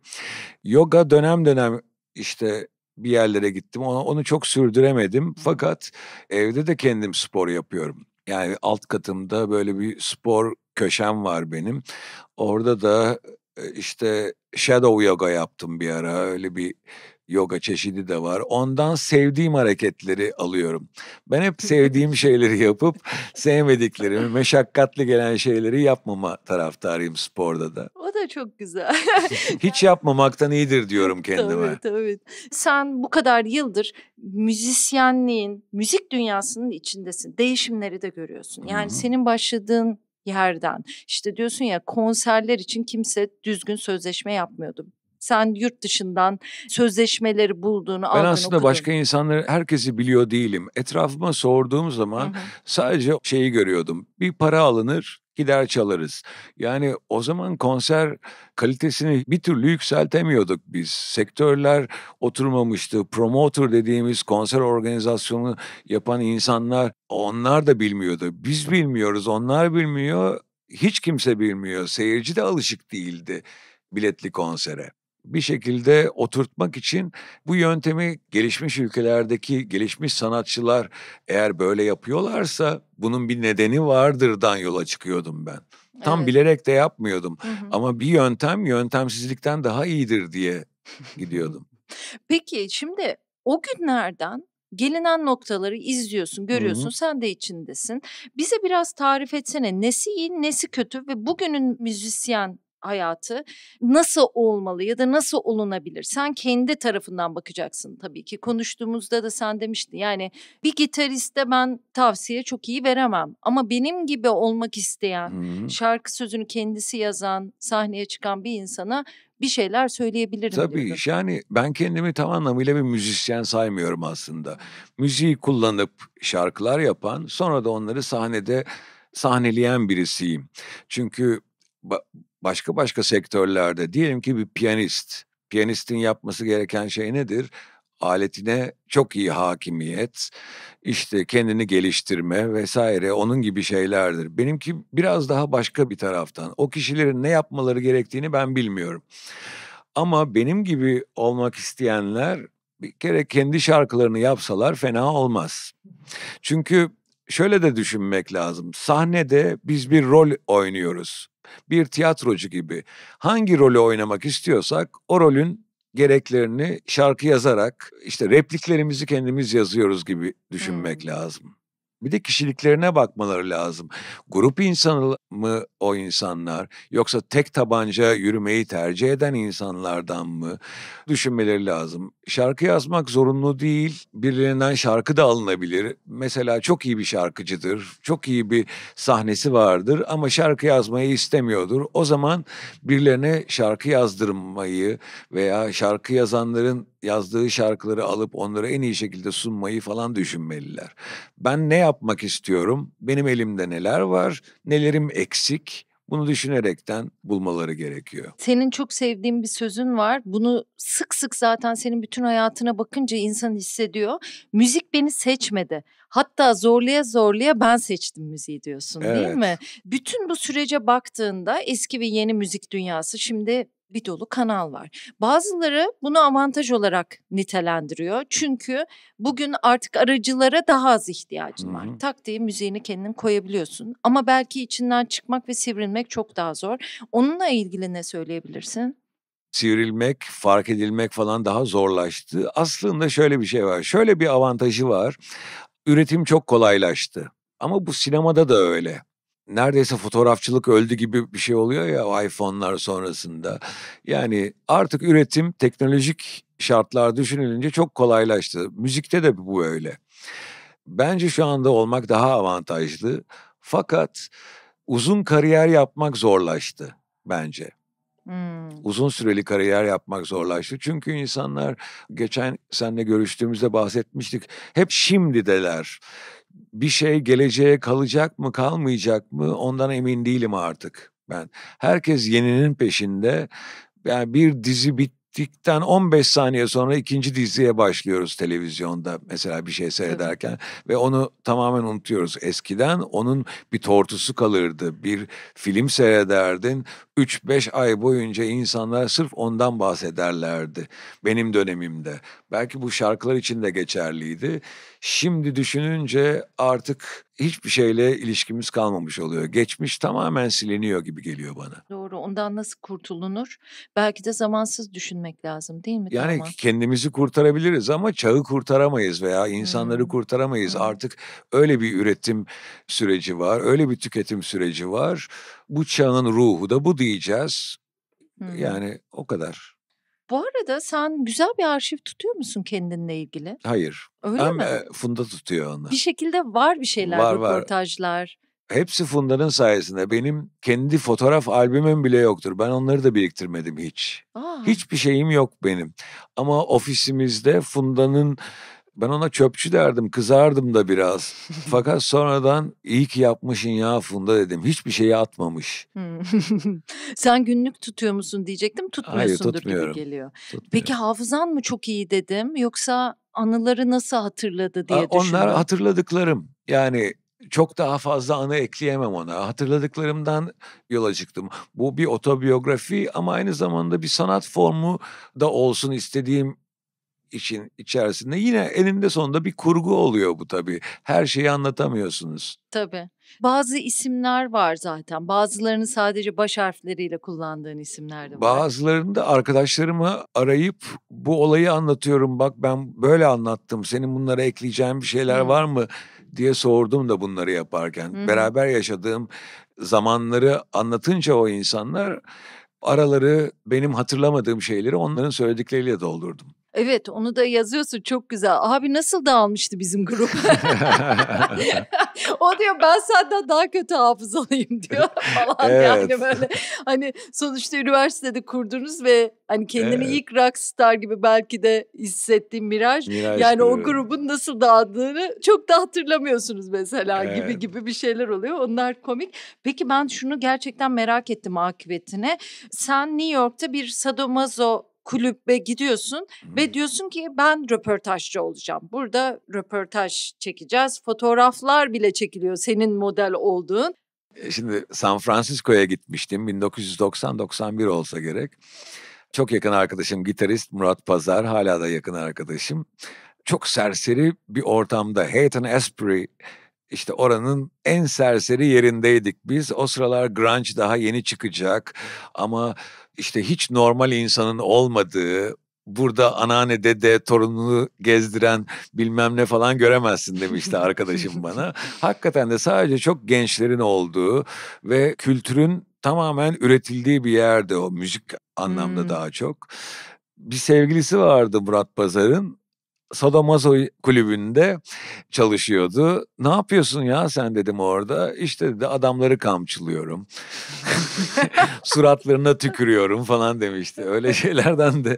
Yoga dönem dönem işte bir yerlere gittim. Onu, onu çok sürdüremedim. Fakat evde de kendim spor yapıyorum. Yani alt katımda böyle bir spor köşem var benim. Orada da e, işte shadow yoga yaptım bir ara. Öyle bir yoga çeşidi de var. Ondan sevdiğim hareketleri alıyorum. Ben hep sevdiğim şeyleri yapıp sevmediklerimi, meşakkatli gelen şeyleri yapmama taraftarıyım sporda da. O da çok güzel. Hiç yapmamaktan iyidir diyorum kendime. Tabii tabii. Sen bu kadar yıldır müzisyenliğin, müzik dünyasının içindesin. Değişimleri de görüyorsun. Yani Hı-hı. senin başladığın yerden. İşte diyorsun ya konserler için kimse düzgün sözleşme yapmıyordu. Sen yurt dışından sözleşmeleri bulduğunu ben aldın. Ben aslında okudun. başka insanları herkesi biliyor değilim. Etrafıma sorduğum zaman hı hı. sadece şeyi görüyordum. Bir para alınır, gider çalarız. Yani o zaman konser kalitesini bir türlü yükseltemiyorduk biz. Sektörler oturmamıştı. Promoter dediğimiz konser organizasyonu yapan insanlar onlar da bilmiyordu. Biz bilmiyoruz, onlar bilmiyor. Hiç kimse bilmiyor. Seyirci de alışık değildi biletli konsere bir şekilde oturtmak için bu yöntemi gelişmiş ülkelerdeki gelişmiş sanatçılar eğer böyle yapıyorlarsa bunun bir nedeni vardırdan yola çıkıyordum ben. Tam evet. bilerek de yapmıyordum hı hı. ama bir yöntem yöntemsizlikten daha iyidir diye gidiyordum. Peki şimdi o günlerden gelinen noktaları izliyorsun, görüyorsun, Hı-hı. sen de içindesin. Bize biraz tarif etsene nesi iyi, nesi kötü ve bugünün müzisyen hayatı nasıl olmalı ya da nasıl olunabilir? Sen kendi tarafından bakacaksın tabii ki. Konuştuğumuzda da sen demiştin yani bir gitariste ben tavsiye çok iyi veremem ama benim gibi olmak isteyen, hmm. şarkı sözünü kendisi yazan, sahneye çıkan bir insana bir şeyler söyleyebilirim. Tabii diyordu. yani ben kendimi tam anlamıyla bir müzisyen saymıyorum aslında. Müziği kullanıp şarkılar yapan sonra da onları sahnede sahneleyen birisiyim. Çünkü başka başka sektörlerde diyelim ki bir piyanist. Piyanistin yapması gereken şey nedir? aletine çok iyi hakimiyet, işte kendini geliştirme vesaire onun gibi şeylerdir. Benimki biraz daha başka bir taraftan. O kişilerin ne yapmaları gerektiğini ben bilmiyorum. Ama benim gibi olmak isteyenler bir kere kendi şarkılarını yapsalar fena olmaz. Çünkü şöyle de düşünmek lazım. Sahnede biz bir rol oynuyoruz bir tiyatrocu gibi hangi rolü oynamak istiyorsak o rolün gereklerini şarkı yazarak işte repliklerimizi kendimiz yazıyoruz gibi düşünmek hmm. lazım. Bir de kişiliklerine bakmaları lazım. Grup insanı mı o insanlar yoksa tek tabanca yürümeyi tercih eden insanlardan mı düşünmeleri lazım. Şarkı yazmak zorunlu değil. Birilerinden şarkı da alınabilir. Mesela çok iyi bir şarkıcıdır. Çok iyi bir sahnesi vardır ama şarkı yazmayı istemiyordur. O zaman birilerine şarkı yazdırmayı veya şarkı yazanların yazdığı şarkıları alıp onları en iyi şekilde sunmayı falan düşünmeliler. Ben ne yapmak istiyorum? Benim elimde neler var? Nelerim eksik? Bunu düşünerekten bulmaları gerekiyor. Senin çok sevdiğin bir sözün var. Bunu sık sık zaten senin bütün hayatına bakınca insan hissediyor. Müzik beni seçmedi. Hatta zorlaya zorlaya ben seçtim müziği diyorsun evet. değil mi? Bütün bu sürece baktığında eski ve yeni müzik dünyası şimdi bir dolu kanal var. Bazıları bunu avantaj olarak nitelendiriyor. Çünkü bugün artık aracılara daha az ihtiyacın var. Tak diye müziğini kendin koyabiliyorsun. Ama belki içinden çıkmak ve sivrilmek çok daha zor. Onunla ilgili ne söyleyebilirsin? Sivrilmek, fark edilmek falan daha zorlaştı. Aslında şöyle bir şey var. Şöyle bir avantajı var. Üretim çok kolaylaştı. Ama bu sinemada da öyle neredeyse fotoğrafçılık öldü gibi bir şey oluyor ya iPhone'lar sonrasında. Yani artık üretim teknolojik şartlar düşünülünce çok kolaylaştı. Müzikte de bu öyle. Bence şu anda olmak daha avantajlı. Fakat uzun kariyer yapmak zorlaştı bence. Hmm. Uzun süreli kariyer yapmak zorlaştı. Çünkü insanlar geçen senle görüştüğümüzde bahsetmiştik. Hep şimdi deler bir şey geleceğe kalacak mı kalmayacak mı ondan emin değilim artık ben. Herkes yeninin peşinde. Yani bir dizi bitti bittikten 15 saniye sonra ikinci diziye başlıyoruz televizyonda mesela bir şey seyrederken evet. ve onu tamamen unutuyoruz. Eskiden onun bir tortusu kalırdı. Bir film seyrederdin 3-5 ay boyunca insanlar sırf ondan bahsederlerdi benim dönemimde. Belki bu şarkılar için de geçerliydi. Şimdi düşününce artık hiçbir şeyle ilişkimiz kalmamış oluyor. Geçmiş tamamen siliniyor gibi geliyor bana. Doğru. Ondan nasıl kurtulunur? Belki de zamansız düşünmek lazım değil mi? Yani tamam. kendimizi kurtarabiliriz ama çağı kurtaramayız veya insanları hmm. kurtaramayız. Hmm. Artık öyle bir üretim süreci var, öyle bir tüketim süreci var. Bu çağın ruhu da bu diyeceğiz. Hmm. Yani o kadar. Bu arada sen güzel bir arşiv tutuyor musun kendinle ilgili? Hayır. Öyle Ama mi? Funda tutuyor onu. Bir şekilde var bir şeyler, var, röportajlar. Var. Hepsi Funda'nın sayesinde. Benim kendi fotoğraf albümüm bile yoktur. Ben onları da biriktirmedim hiç. Aa. Hiçbir şeyim yok benim. Ama ofisimizde Funda'nın ben ona çöpçü derdim, kızardım da biraz. Fakat sonradan iyi ki yapmışın ya Funda dedim. Hiçbir şeyi atmamış. Hmm. Sen günlük tutuyor musun diyecektim. Tutmuyorsundur Hayır, tutmuyorum. gibi geliyor. Tutmuyorum. Peki hafızan mı çok iyi dedim yoksa anıları nasıl hatırladı diye Aa, düşündüm. Onlar hatırladıklarım. Yani çok daha fazla anı ekleyemem ona. Hatırladıklarımdan yola çıktım. Bu bir otobiyografi ama aynı zamanda bir sanat formu da olsun istediğim için içerisinde yine eninde sonunda bir kurgu oluyor bu tabii. Her şeyi anlatamıyorsunuz. Tabii. Bazı isimler var zaten. Bazılarını sadece baş harfleriyle kullandığın isimler de var. Bazılarını da arkadaşlarımı arayıp bu olayı anlatıyorum. Bak ben böyle anlattım. Senin bunlara ekleyeceğin bir şeyler Hı. var mı diye sordum da bunları yaparken. Hı. Beraber yaşadığım zamanları anlatınca o insanlar araları benim hatırlamadığım şeyleri onların söyledikleriyle doldurdum. Evet onu da yazıyorsun çok güzel. Abi nasıl dağılmıştı bizim grup? o diyor ben senden daha kötü hafızalıyım diyor falan evet. yani böyle. Hani sonuçta üniversitede kurdunuz ve hani kendini evet. ilk rockstar gibi belki de hissettiğim Miraj. Miraj yani gibi. o grubun nasıl dağıldığını çok da hatırlamıyorsunuz mesela evet. gibi gibi bir şeyler oluyor. Onlar komik. Peki ben şunu gerçekten merak ettim akıbetine. Sen New York'ta bir sadomazo kulübe gidiyorsun ve diyorsun ki ben röportajcı olacağım. Burada röportaj çekeceğiz. Fotoğraflar bile çekiliyor senin model olduğun. E, şimdi San Francisco'ya gitmiştim 1990-91 olsa gerek. Çok yakın arkadaşım gitarist Murat Pazar hala da yakın arkadaşım. Çok serseri bir ortamda Hayton Asprey işte oranın en serseri yerindeydik biz. O sıralar grunge daha yeni çıkacak ama işte hiç normal insanın olmadığı burada anneanne dede torununu gezdiren bilmem ne falan göremezsin demişti arkadaşım bana. Hakikaten de sadece çok gençlerin olduğu ve kültürün tamamen üretildiği bir yerde o müzik anlamda hmm. daha çok. Bir sevgilisi vardı Murat Pazar'ın Sadomaso kulübünde çalışıyordu. Ne yapıyorsun ya sen dedim orada. İşte dedi adamları kamçılıyorum. Suratlarına tükürüyorum falan demişti. Öyle şeylerden de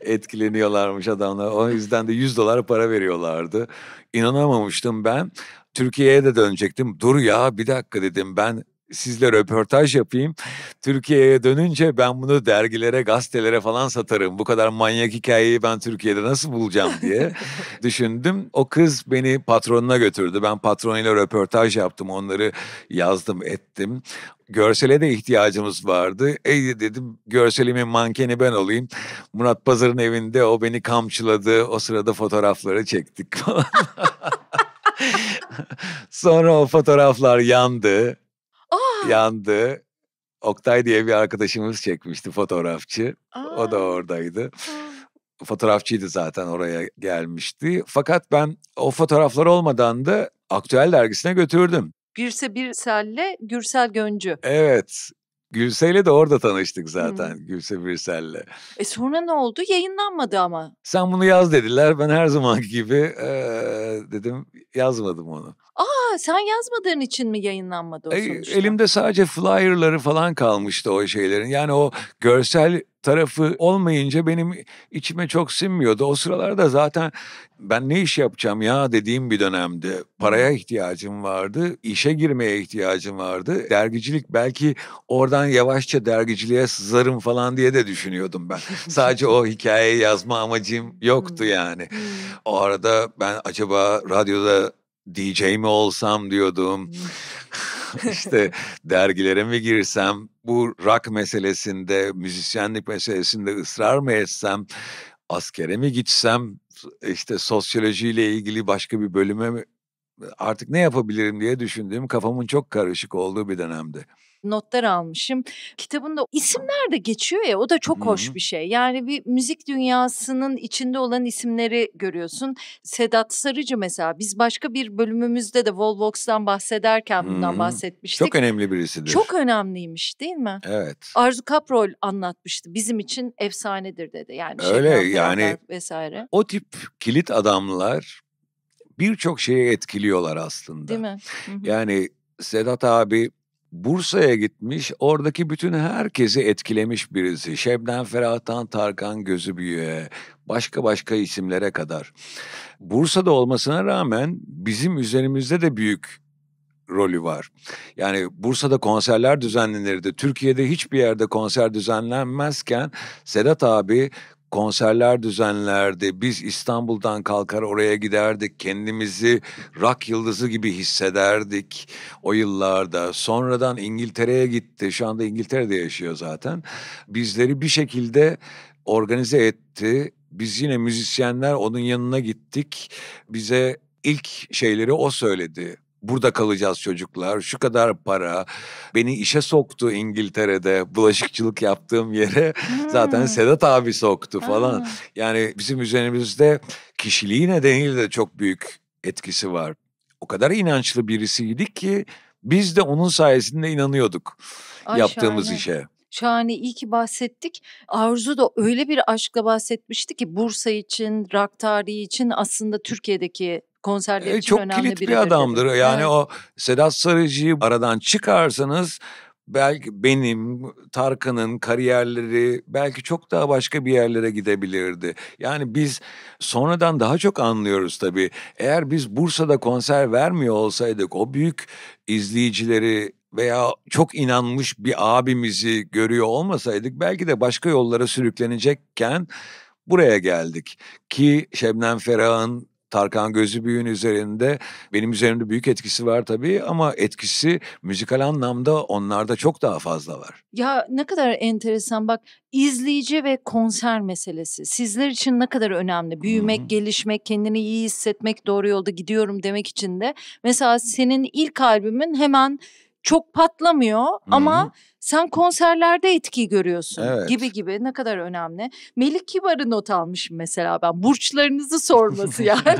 etkileniyorlarmış adamlar. O yüzden de 100 dolar para veriyorlardı. İnanamamıştım ben. Türkiye'ye de dönecektim. Dur ya bir dakika dedim ben sizle röportaj yapayım. Türkiye'ye dönünce ben bunu dergilere, gazetelere falan satarım. Bu kadar manyak hikayeyi ben Türkiye'de nasıl bulacağım diye düşündüm. O kız beni patronuna götürdü. Ben patronuyla röportaj yaptım. Onları yazdım, ettim. Görsele de ihtiyacımız vardı. Ey dedim görselimin mankeni ben olayım. Murat Pazar'ın evinde o beni kamçıladı. O sırada fotoğrafları çektik falan. Sonra o fotoğraflar yandı. Aa. yandı. Oktay diye bir arkadaşımız çekmişti fotoğrafçı. Aa. O da oradaydı. Aa. Fotoğrafçıydı zaten oraya gelmişti. Fakat ben o fotoğraflar olmadan da Aktüel dergisine götürdüm. Gürse Birsel'le Gürsel Göncü. Evet. Gülsel'le de orada tanıştık zaten hmm. Gülse Birsel'le. E sonra ne oldu? Yayınlanmadı ama. Sen bunu yaz dediler. Ben her zaman gibi ee, dedim yazmadım onu. Aa sen yazmadığın için mi yayınlanmadı o sonuçta? elimde sadece flyer'ları falan kalmıştı o şeylerin. Yani o görsel tarafı olmayınca benim içime çok sinmiyordu. O sıralarda zaten ben ne iş yapacağım ya dediğim bir dönemde paraya ihtiyacım vardı, işe girmeye ihtiyacım vardı. Dergicilik belki oradan yavaşça dergiciliğe sızarım falan diye de düşünüyordum ben. Sadece o hikayeyi yazma amacım yoktu yani. O arada ben acaba radyoda DJ mi olsam diyordum. işte dergilere mi girsem, bu rock meselesinde, müzisyenlik meselesinde ısrar mı etsem, askere mi gitsem, e, işte sosyolojiyle ilgili başka bir bölüme mi artık ne yapabilirim diye düşündüğüm kafamın çok karışık olduğu bir dönemdi notlar almışım. Kitabında isimler de geçiyor ya o da çok hoş bir şey. Yani bir müzik dünyasının içinde olan isimleri görüyorsun. Sedat Sarıcı mesela biz başka bir bölümümüzde de Volvox'tan bahsederken bundan hı bahsetmiştik. Çok önemli birisidir. Çok önemliymiş değil mi? Evet. Arzu Kaprol anlatmıştı. Bizim için efsanedir dedi. Yani Öyle yani vesaire. O tip kilit adamlar birçok şeyi etkiliyorlar aslında. Değil mi? Yani Sedat abi Bursa'ya gitmiş, oradaki bütün herkesi etkilemiş birisi. Şebnem Ferah'tan Tarkan Gözü Gözübüyü'ye, başka başka isimlere kadar. Bursa'da olmasına rağmen bizim üzerimizde de büyük rolü var. Yani Bursa'da konserler düzenlenirdi. Türkiye'de hiçbir yerde konser düzenlenmezken Sedat abi konserler düzenlerdi. Biz İstanbul'dan kalkar oraya giderdik. Kendimizi rock yıldızı gibi hissederdik o yıllarda. Sonradan İngiltere'ye gitti. Şu anda İngiltere'de yaşıyor zaten. Bizleri bir şekilde organize etti. Biz yine müzisyenler onun yanına gittik. Bize ilk şeyleri o söyledi burada kalacağız çocuklar, şu kadar para. Beni işe soktu İngiltere'de bulaşıkçılık yaptığım yere hmm. zaten Sedat abi soktu falan. Hmm. Yani bizim üzerimizde kişiliği nedeniyle de çok büyük etkisi var. O kadar inançlı birisiydik ki biz de onun sayesinde inanıyorduk Ay yaptığımız şahane. işe. Şahane iyi ki bahsettik. Arzu da öyle bir aşkla bahsetmişti ki Bursa için, rock tarihi için aslında Türkiye'deki konserler e, için çok önemli kilit bir adamdır. Dedi. Yani evet. o Sedat Sarıcı'yı aradan çıkarsanız belki benim, Tarkan'ın kariyerleri belki çok daha başka bir yerlere gidebilirdi. Yani biz sonradan daha çok anlıyoruz tabii. Eğer biz Bursa'da konser vermiyor olsaydık o büyük izleyicileri veya çok inanmış bir abimizi görüyor olmasaydık belki de başka yollara sürüklenecekken buraya geldik. Ki Şebnem Ferah'ın Tarkan gözü Gözübüyük'ün üzerinde benim üzerimde büyük etkisi var tabii ama etkisi müzikal anlamda onlarda çok daha fazla var. Ya ne kadar enteresan bak izleyici ve konser meselesi sizler için ne kadar önemli. Büyümek, Hı-hı. gelişmek, kendini iyi hissetmek, doğru yolda gidiyorum demek için de. Mesela senin ilk albümün hemen çok patlamıyor Hı-hı. ama sen konserlerde etki görüyorsun evet. gibi gibi ne kadar önemli. Melik Kibar'ı not almışım mesela ben burçlarınızı sorması yani.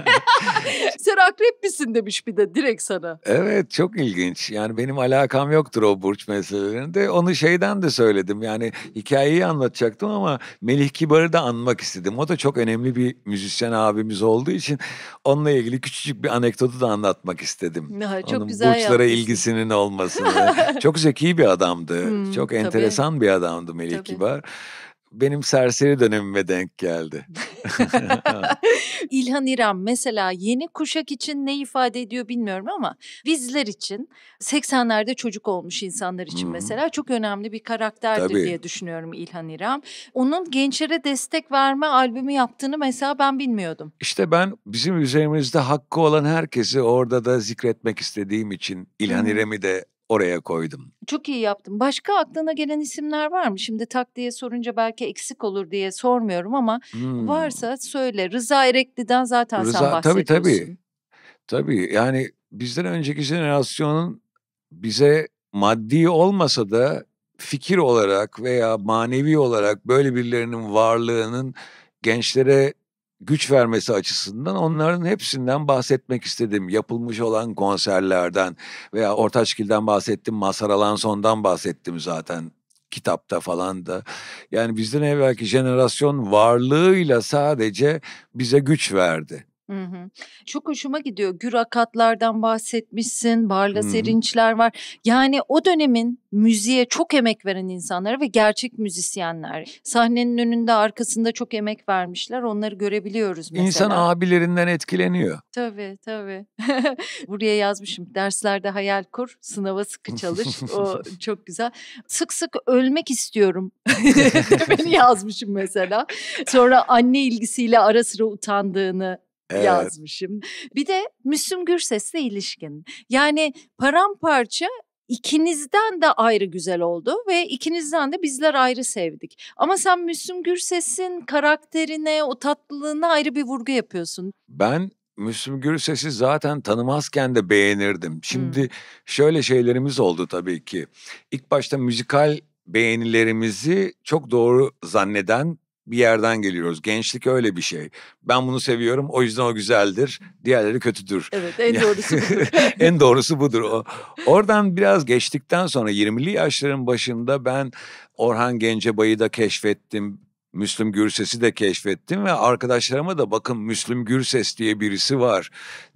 sen akrep misin demiş bir de direkt sana. Evet çok ilginç yani benim alakam yoktur o burç meselelerinde onu şeyden de söyledim yani hikayeyi anlatacaktım ama Melih Kibar'ı da anmak istedim. O da çok önemli bir müzisyen abimiz olduğu için onunla ilgili küçücük bir anekdotu da anlatmak istedim. Ya, çok Onun güzel burçlara yapmışsın. ilgisinin olmasını. çok zeki bir adamdı. Hmm, Çok tabii. enteresan bir adamdı Melih tabii. Kibar benim serseri dönemime denk geldi. İlhan İrem mesela yeni kuşak için ne ifade ediyor bilmiyorum ama bizler için 80'lerde çocuk olmuş insanlar için hmm. mesela çok önemli bir karakterdir Tabii. diye düşünüyorum İlhan İrem. Onun gençlere destek verme albümü yaptığını mesela ben bilmiyordum. İşte ben bizim üzerimizde hakkı olan herkesi orada da zikretmek istediğim için İlhan hmm. İrem'i de oraya koydum. Çok iyi yaptım. Başka aklına gelen isimler var mı? Şimdi tak diye sorunca belki eksik olur diye sormuyorum ama hmm. varsa söyle. Rıza Erekli'den zaten Rıza, sen bahsediyorsun. Tabii tabii. Tabii yani bizden önceki jenerasyonun bize maddi olmasa da fikir olarak veya manevi olarak böyle birilerinin varlığının gençlere güç vermesi açısından onların hepsinden bahsetmek istedim. Yapılmış olan konserlerden veya Ortaçgil'den bahsettim, Masar Alanson'dan bahsettim zaten kitapta falan da. Yani bizden evvelki jenerasyon varlığıyla sadece bize güç verdi. Hı hı. Çok hoşuma gidiyor. Gür akatlardan bahsetmişsin, barla hı. serinçler var. Yani o dönemin müziğe çok emek veren insanları ve gerçek müzisyenler. Sahnenin önünde arkasında çok emek vermişler. Onları görebiliyoruz mesela. İnsan abilerinden etkileniyor. Tabii tabii. Buraya yazmışım. Derslerde hayal kur, sınava sıkı çalış. o çok güzel. Sık sık ölmek istiyorum. Beni yazmışım mesela. Sonra anne ilgisiyle ara sıra utandığını evet. yazmışım. Bir de Müslüm Gürses'le ilişkin. Yani paramparça ikinizden de ayrı güzel oldu ve ikinizden de bizler ayrı sevdik. Ama sen Müslüm Gürses'in karakterine, o tatlılığına ayrı bir vurgu yapıyorsun. Ben Müslüm Gürses'i zaten tanımazken de beğenirdim. Şimdi hmm. şöyle şeylerimiz oldu tabii ki. İlk başta müzikal beğenilerimizi çok doğru zanneden bir yerden geliyoruz. Gençlik öyle bir şey. Ben bunu seviyorum o yüzden o güzeldir. Diğerleri kötüdür. Evet en doğrusu budur. en doğrusu budur. O, oradan biraz geçtikten sonra 20'li yaşların başında ben Orhan Gencebay'ı da keşfettim. Müslüm Gürses'i de keşfettim ve arkadaşlarıma da bakın Müslüm Gürses diye birisi var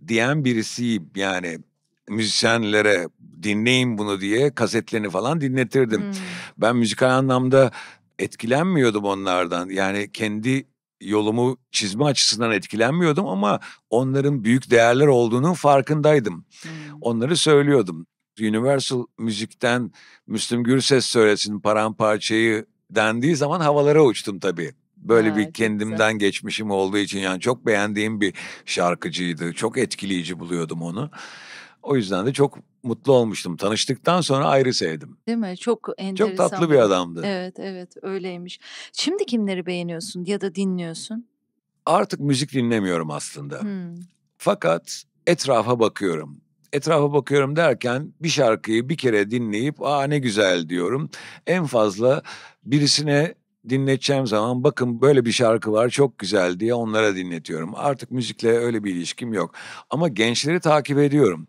diyen birisi yani müzisyenlere dinleyin bunu diye kasetlerini falan dinletirdim. Hmm. Ben müzikal anlamda etkilenmiyordum onlardan. Yani kendi yolumu çizme açısından etkilenmiyordum ama onların büyük değerler olduğunun farkındaydım. Hmm. Onları söylüyordum. Universal müzikten Müslüm Gürses söylesin paramparçayı dendiği zaman havalara uçtum tabii. Böyle ha, bir kendimden güzel. geçmişim olduğu için yani çok beğendiğim bir şarkıcıydı. Çok etkileyici buluyordum onu. O yüzden de çok mutlu olmuştum. Tanıştıktan sonra ayrı sevdim. Değil mi? Çok enteresan. Çok tatlı bir adamdı. Evet, evet öyleymiş. Şimdi kimleri beğeniyorsun ya da dinliyorsun? Artık müzik dinlemiyorum aslında. Hmm. Fakat etrafa bakıyorum. Etrafa bakıyorum derken bir şarkıyı bir kere dinleyip aa ne güzel diyorum. En fazla birisine dinleteceğim zaman bakın böyle bir şarkı var çok güzel diye onlara dinletiyorum. Artık müzikle öyle bir ilişkim yok. Ama gençleri takip ediyorum.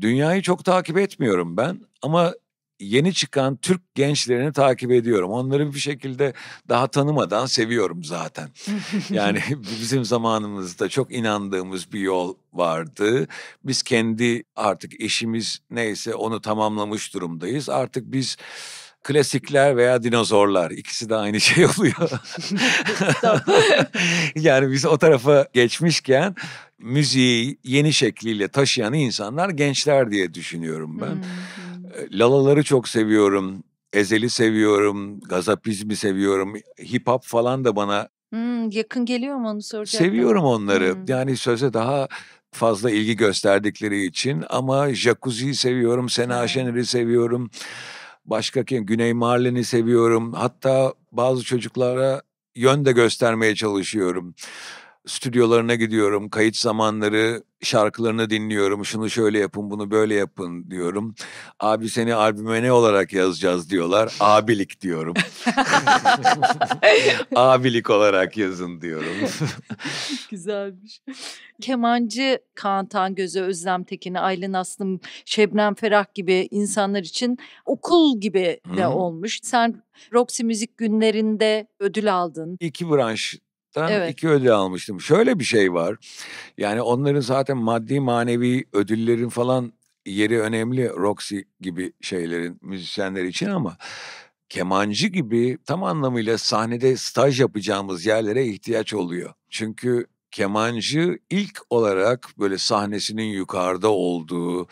Dünyayı çok takip etmiyorum ben ama yeni çıkan Türk gençlerini takip ediyorum. Onları bir şekilde daha tanımadan seviyorum zaten. yani bizim zamanımızda çok inandığımız bir yol vardı. Biz kendi artık işimiz neyse onu tamamlamış durumdayız. Artık biz klasikler veya dinozorlar. İkisi de aynı şey oluyor. yani biz o tarafa geçmişken müziği yeni şekliyle taşıyan insanlar gençler diye düşünüyorum ben. Ee, Lalaları çok seviyorum. Ezeli seviyorum, gazapizmi seviyorum, hip hop falan da bana Hmm, yakın geliyor mu onu soracaktım. Seviyorum onları. Hmm. Yani söze daha fazla ilgi gösterdikleri için ama Jacuzzi'yi seviyorum, Sena evet. Şener'i seviyorum başka kim Güney Marlin'i seviyorum. Hatta bazı çocuklara yön de göstermeye çalışıyorum stüdyolarına gidiyorum. Kayıt zamanları şarkılarını dinliyorum. Şunu şöyle yapın, bunu böyle yapın diyorum. Abi seni albüme ne olarak yazacağız diyorlar. Abilik diyorum. Abilik olarak yazın diyorum. Güzelmiş. Kemancı Kaan Tangöz'e, Özlem Tekini, Aylin Aslım, Şebnem Ferah gibi insanlar için okul gibi de Hı-hı. olmuş. Sen Roxy Müzik günlerinde ödül aldın. İki branş evet. iki ödül almıştım. Şöyle bir şey var. Yani onların zaten maddi manevi ödüllerin falan yeri önemli Roxy gibi şeylerin müzisyenler için ama kemancı gibi tam anlamıyla sahnede staj yapacağımız yerlere ihtiyaç oluyor. Çünkü kemancı ilk olarak böyle sahnesinin yukarıda olduğu,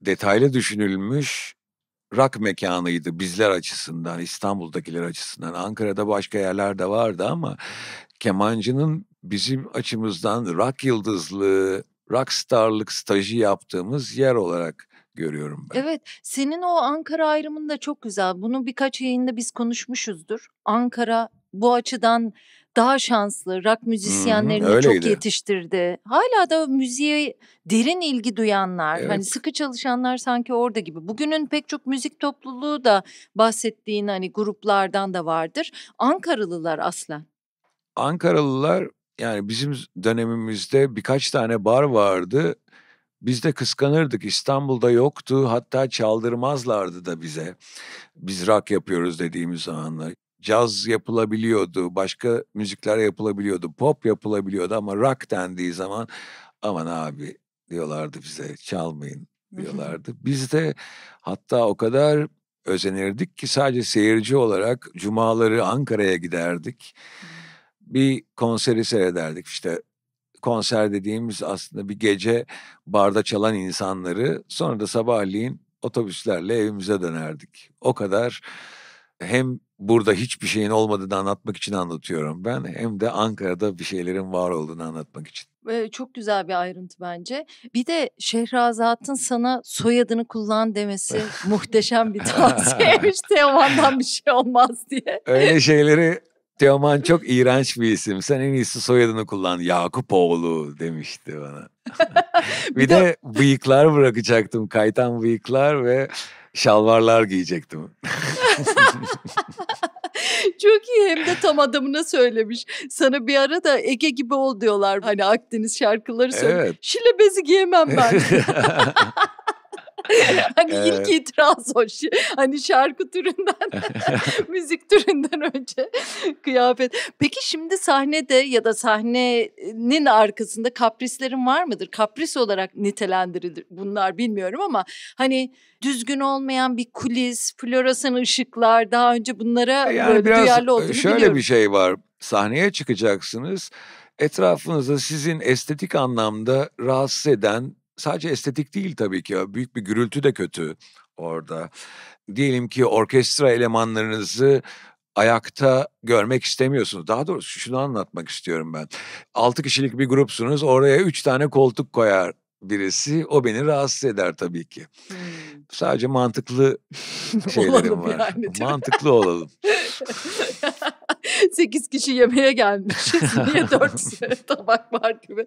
detaylı düşünülmüş rak mekanıydı bizler açısından, İstanbul'dakiler açısından. Ankara'da başka yerler de vardı ama kemancının bizim açımızdan rak yıldızlığı, starlık stajı yaptığımız yer olarak görüyorum ben. Evet, senin o Ankara ayrımın da çok güzel. Bunu birkaç yayında biz konuşmuşuzdur. Ankara bu açıdan daha şanslı. Rock müzisyenlerini hmm, çok yetiştirdi. Hala da müziğe derin ilgi duyanlar, hani evet. hani sıkı çalışanlar sanki orada gibi. Bugünün pek çok müzik topluluğu da bahsettiğin hani gruplardan da vardır. Ankaralılar aslen. Ankaralılar yani bizim dönemimizde birkaç tane bar vardı. Biz de kıskanırdık. İstanbul'da yoktu. Hatta çaldırmazlardı da bize. Biz rock yapıyoruz dediğimiz zamanlar caz yapılabiliyordu, başka müzikler yapılabiliyordu, pop yapılabiliyordu ama rock dendiği zaman aman abi diyorlardı bize çalmayın diyorlardı. Biz de hatta o kadar özenirdik ki sadece seyirci olarak cumaları Ankara'ya giderdik. Bir konseri seyrederdik işte konser dediğimiz aslında bir gece barda çalan insanları sonra da sabahleyin otobüslerle evimize dönerdik. O kadar hem burada hiçbir şeyin olmadığını anlatmak için anlatıyorum ben. Hem de Ankara'da bir şeylerin var olduğunu anlatmak için. çok güzel bir ayrıntı bence. Bir de Şehrazat'ın sana soyadını kullan demesi muhteşem bir tavsiyeymiş. Teoman'dan bir şey olmaz diye. Öyle şeyleri Teoman çok iğrenç bir isim. Sen en iyisi soyadını kullan. Yakupoğlu demişti bana. bir, bir de, de bıyıklar bırakacaktım. Kaytan bıyıklar ve şalvarlar giyecektim. Çok iyi hem de tam adamına söylemiş. Sana bir ara da Ege gibi ol diyorlar. Hani Akdeniz şarkıları söyle. Evet. Şile bezi giyemem ben. hani ee, ilk itiraz o. Hani şarkı türünden, müzik türünden önce kıyafet. Peki şimdi sahnede ya da sahnenin arkasında kaprislerin var mıdır? Kapris olarak nitelendirilir bunlar bilmiyorum ama hani düzgün olmayan bir kulis, floresan ışıklar daha önce bunlara e, yani böyle biraz duyarlı e, olduğunu şöyle biliyorum. bir şey var. Sahneye çıkacaksınız etrafınızda sizin estetik anlamda rahatsız eden sadece estetik değil tabii ki. Büyük bir gürültü de kötü orada. Diyelim ki orkestra elemanlarınızı ayakta görmek istemiyorsunuz. Daha doğrusu şunu anlatmak istiyorum ben. 6 kişilik bir grupsunuz. Oraya 3 tane koltuk koyar birisi o beni rahatsız eder tabii ki. Hmm. Sadece mantıklı şeylerim var. Yani, mantıklı olalım. Sekiz kişi yemeğe gelmiş. Niye dört tabak var gibi.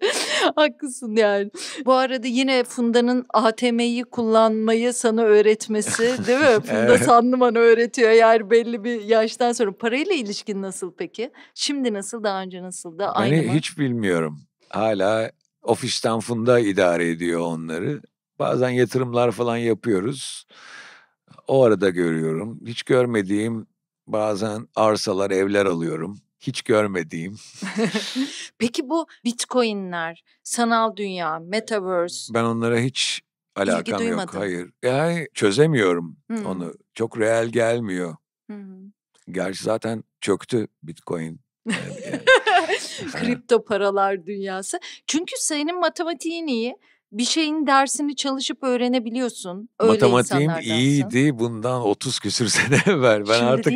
Haklısın yani. Bu arada yine Funda'nın ATM'yi kullanmayı sana öğretmesi değil mi? Funda evet. Sanlıman öğretiyor yani belli bir yaştan sonra. Parayla ilişkin nasıl peki? Şimdi nasıl daha önce nasıldı? Aynı yani mı? hiç bilmiyorum. Hala ofisten funda idare ediyor onları. Bazen yatırımlar falan yapıyoruz. O arada görüyorum. Hiç görmediğim bazen arsalar, evler alıyorum. Hiç görmediğim. Peki bu bitcoinler, sanal dünya, metaverse. Ben onlara hiç alakam yok. Hayır. Yani çözemiyorum hmm. onu. Çok real gelmiyor. Hmm. Gerçi zaten çöktü bitcoin. Yani, yani. Kripto paralar dünyası. Çünkü senin matematiğin iyi bir şeyin dersini çalışıp öğrenebiliyorsun. Öyle Matematiğim iyiydi bundan 30 küsür sene evvel. Ben Şimdi artık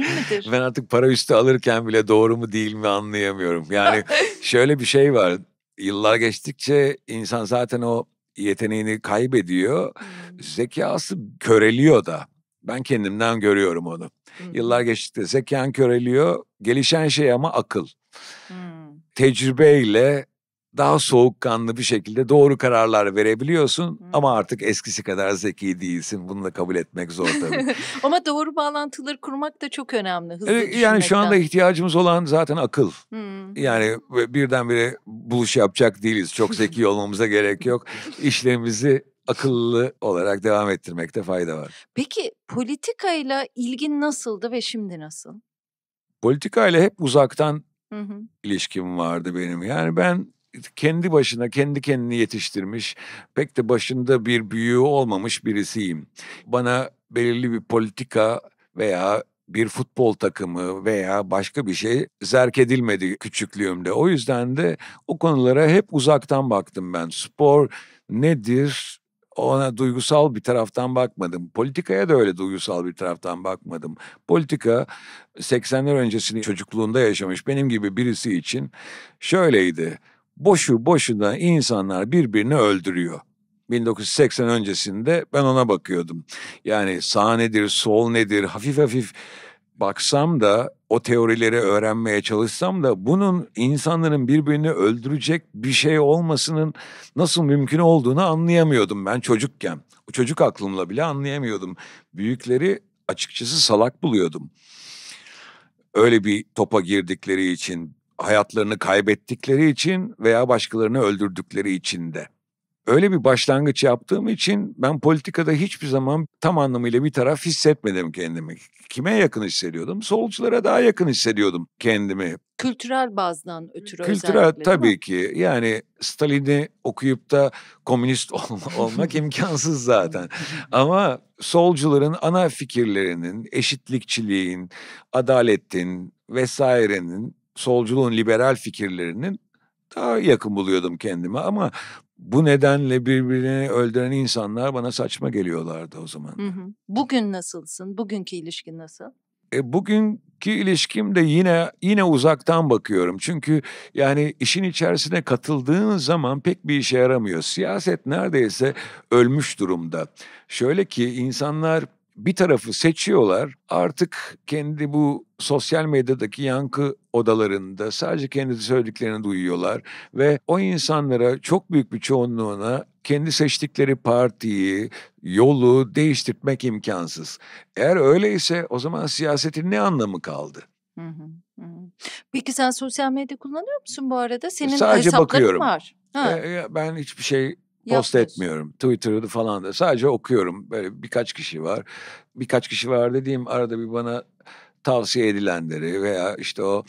ben artık para üstü alırken bile doğru mu değil mi anlayamıyorum. Yani şöyle bir şey var. Yıllar geçtikçe insan zaten o yeteneğini kaybediyor. Hmm. Zekası köreliyor da. Ben kendimden görüyorum onu. Yıllar geçtikçe zekan köreliyor. Gelişen şey ama akıl. Hmm tecrübeyle daha soğukkanlı bir şekilde doğru kararlar verebiliyorsun hmm. ama artık eskisi kadar zeki değilsin. Bunu da kabul etmek zor tabii. ama doğru bağlantıları kurmak da çok önemli. E, hızlı evet, yani şu anda ihtiyacımız olan zaten akıl. Hmm. Yani birdenbire buluş yapacak değiliz. Çok zeki olmamıza gerek yok. İşlerimizi akıllı olarak devam ettirmekte fayda var. Peki politikayla ilgin nasıldı ve şimdi nasıl? Politikayla hep uzaktan Hı ilişkim vardı benim. Yani ben kendi başına kendi kendini yetiştirmiş pek de başında bir büyüğü olmamış birisiyim. Bana belirli bir politika veya bir futbol takımı veya başka bir şey zerk edilmedi küçüklüğümde. O yüzden de o konulara hep uzaktan baktım ben. Spor nedir? ona duygusal bir taraftan bakmadım. Politikaya da öyle duygusal bir taraftan bakmadım. Politika 80'ler öncesini çocukluğunda yaşamış benim gibi birisi için şöyleydi. Boşu boşuna insanlar birbirini öldürüyor. 1980 öncesinde ben ona bakıyordum. Yani sağ nedir, sol nedir, hafif hafif baksam da o teorileri öğrenmeye çalışsam da bunun insanların birbirini öldürecek bir şey olmasının nasıl mümkün olduğunu anlayamıyordum ben çocukken. O çocuk aklımla bile anlayamıyordum. Büyükleri açıkçası salak buluyordum. Öyle bir topa girdikleri için, hayatlarını kaybettikleri için veya başkalarını öldürdükleri için de öyle bir başlangıç yaptığım için ben politikada hiçbir zaman tam anlamıyla bir taraf hissetmedim kendimi. Kime yakın hissediyordum? Solculara daha yakın hissediyordum kendimi. Kültürel bazdan ötürü Kültürel tabii ki. Yani Stalin'i okuyup da komünist ol olmak imkansız zaten. Ama solcuların ana fikirlerinin, eşitlikçiliğin, adaletin vesairenin, solculuğun liberal fikirlerinin daha yakın buluyordum kendime ama bu nedenle birbirini öldüren insanlar bana saçma geliyorlardı o zaman. Bugün nasılsın? Bugünkü ilişkin nasıl? E, bugünkü ilişkimde yine yine uzaktan bakıyorum. Çünkü yani işin içerisine katıldığın zaman pek bir işe yaramıyor. Siyaset neredeyse ölmüş durumda. Şöyle ki insanlar bir tarafı seçiyorlar. Artık kendi bu sosyal medyadaki yankı odalarında sadece kendi söylediklerini duyuyorlar ve o insanlara çok büyük bir çoğunluğuna kendi seçtikleri partiyi, yolu değiştirmek imkansız. Eğer öyleyse o zaman siyasetin ne anlamı kaldı? Hı Peki sen sosyal medya kullanıyor musun bu arada? Senin Sadece hesapların bakıyorum. var. Ha. Ben hiçbir şey Post etmiyorum. Twitter'ı falan da sadece okuyorum. Böyle birkaç kişi var. Birkaç kişi var dediğim arada bir bana tavsiye edilenleri veya işte o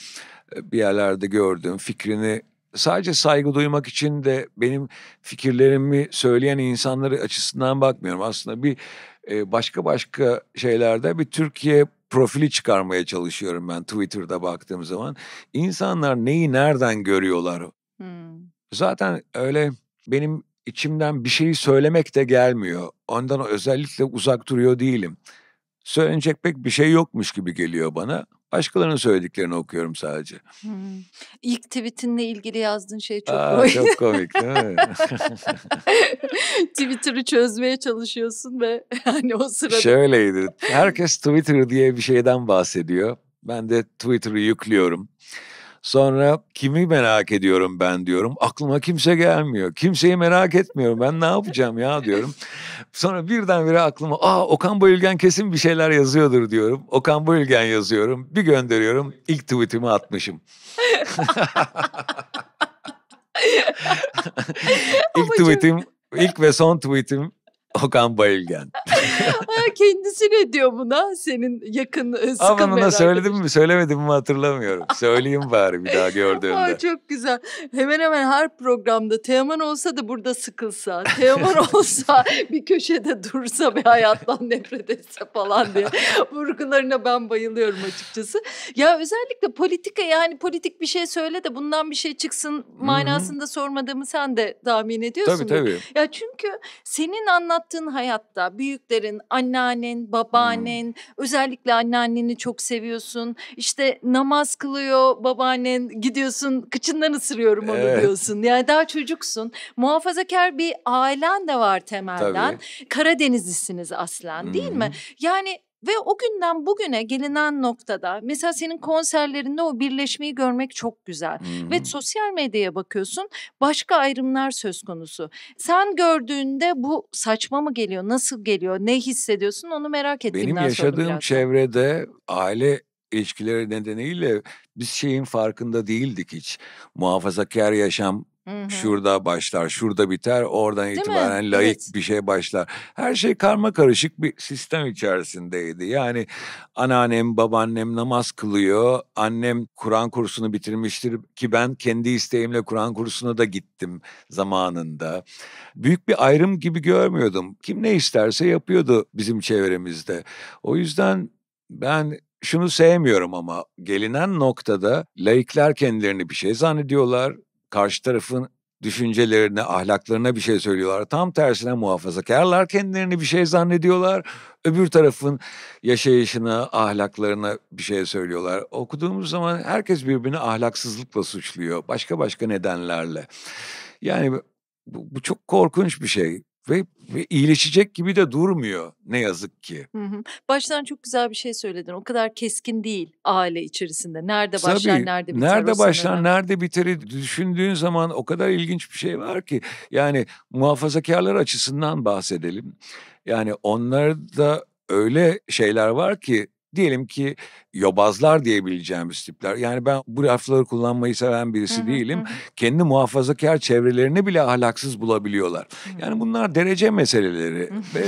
e, bir yerlerde gördüğüm fikrini sadece saygı duymak için de benim fikirlerimi söyleyen insanları açısından bakmıyorum. Aslında bir e, başka başka şeylerde bir Türkiye profili çıkarmaya çalışıyorum ben Twitter'da baktığım zaman. İnsanlar neyi nereden görüyorlar? Hmm. Zaten öyle benim içimden bir şeyi söylemek de gelmiyor. Ondan özellikle uzak duruyor değilim. Söylenecek pek bir şey yokmuş gibi geliyor bana. Başkalarının söylediklerini okuyorum sadece. Hmm. İlk tweetinle ilgili yazdığın şey çok Aa, komik. Çok komik değil mi? Twitter'ı çözmeye çalışıyorsun ve hani o sırada. Şöyleydi. Herkes Twitter diye bir şeyden bahsediyor. Ben de Twitter'ı yüklüyorum. Sonra kimi merak ediyorum ben diyorum. Aklıma kimse gelmiyor. Kimseyi merak etmiyorum. Ben ne yapacağım ya diyorum. Sonra birdenbire aklıma aa Okan Bayülgen kesin bir şeyler yazıyordur diyorum. Okan Bayülgen yazıyorum. Bir gönderiyorum. İlk tweetimi atmışım. ilk tweetim, ilk ve son tweetim Okan Bayülgen. Kendisi ne diyor buna? Senin yakın sıkın e, Ama buna söyledim mi söylemedim mi hatırlamıyorum. Söyleyeyim bari bir daha gördüğümde. Aa, çok güzel. Hemen hemen her programda Teoman olsa da burada sıkılsa, Teoman olsa bir köşede dursa ve hayattan nefret etse falan diye vurgularına ben bayılıyorum açıkçası. Ya özellikle politika yani politik bir şey söyle de bundan bir şey çıksın manasında Hı-hı. sormadığımı sen de tahmin ediyorsun. Tabii tabii. Ya çünkü senin anlattığın hayatta büyükler babaların, anneannen, babaannen, hmm. özellikle anneanneni çok seviyorsun. İşte namaz kılıyor babaannen, gidiyorsun kıçından ısırıyorum onu evet. diyorsun. Yani daha çocuksun. Muhafazakar bir ailen de var temelden. Tabii. Karadenizlisiniz aslen değil mi? Hmm. Yani ve o günden bugüne gelinen noktada mesela senin konserlerinde o birleşmeyi görmek çok güzel. Hmm. Ve sosyal medyaya bakıyorsun başka ayrımlar söz konusu. Sen gördüğünde bu saçma mı geliyor, nasıl geliyor, ne hissediyorsun onu merak ettiğimden Benim yaşadığım sonra çevrede aile ilişkileri nedeniyle biz şeyin farkında değildik hiç. Muhafazakar yaşam Hı-hı. Şurada başlar, şurada biter, oradan Değil itibaren mi? layık evet. bir şey başlar. Her şey karma karışık bir sistem içerisindeydi. Yani anneannem, babaannem namaz kılıyor. Annem Kur'an kursunu bitirmiştir ki ben kendi isteğimle Kur'an kursuna da gittim zamanında. Büyük bir ayrım gibi görmüyordum. Kim ne isterse yapıyordu bizim çevremizde. O yüzden ben şunu sevmiyorum ama gelinen noktada laikler kendilerini bir şey zannediyorlar karşı tarafın düşüncelerine, ahlaklarına bir şey söylüyorlar. Tam tersine muhafazakarlar kendilerini bir şey zannediyorlar. Öbür tarafın yaşayışına, ahlaklarına bir şey söylüyorlar. Okuduğumuz zaman herkes birbirini ahlaksızlıkla suçluyor. Başka başka nedenlerle. Yani bu, bu çok korkunç bir şey ve, ve iyileşecek gibi de durmuyor ne yazık ki. Hı hı. Baştan çok güzel bir şey söyledin. O kadar keskin değil aile içerisinde. Nerede Tabii, başlar, nerede biter. Nerede başlar, nerede biteri düşündüğün zaman o kadar ilginç bir şey var ki. Yani muhafazakarlar açısından bahsedelim. Yani onlar da öyle şeyler var ki diyelim ki yobazlar diyebileceğimiz tipler. Yani ben bu lafları kullanmayı seven birisi değilim. Kendi muhafazakar çevrelerini bile ahlaksız bulabiliyorlar. Yani bunlar derece meseleleri ve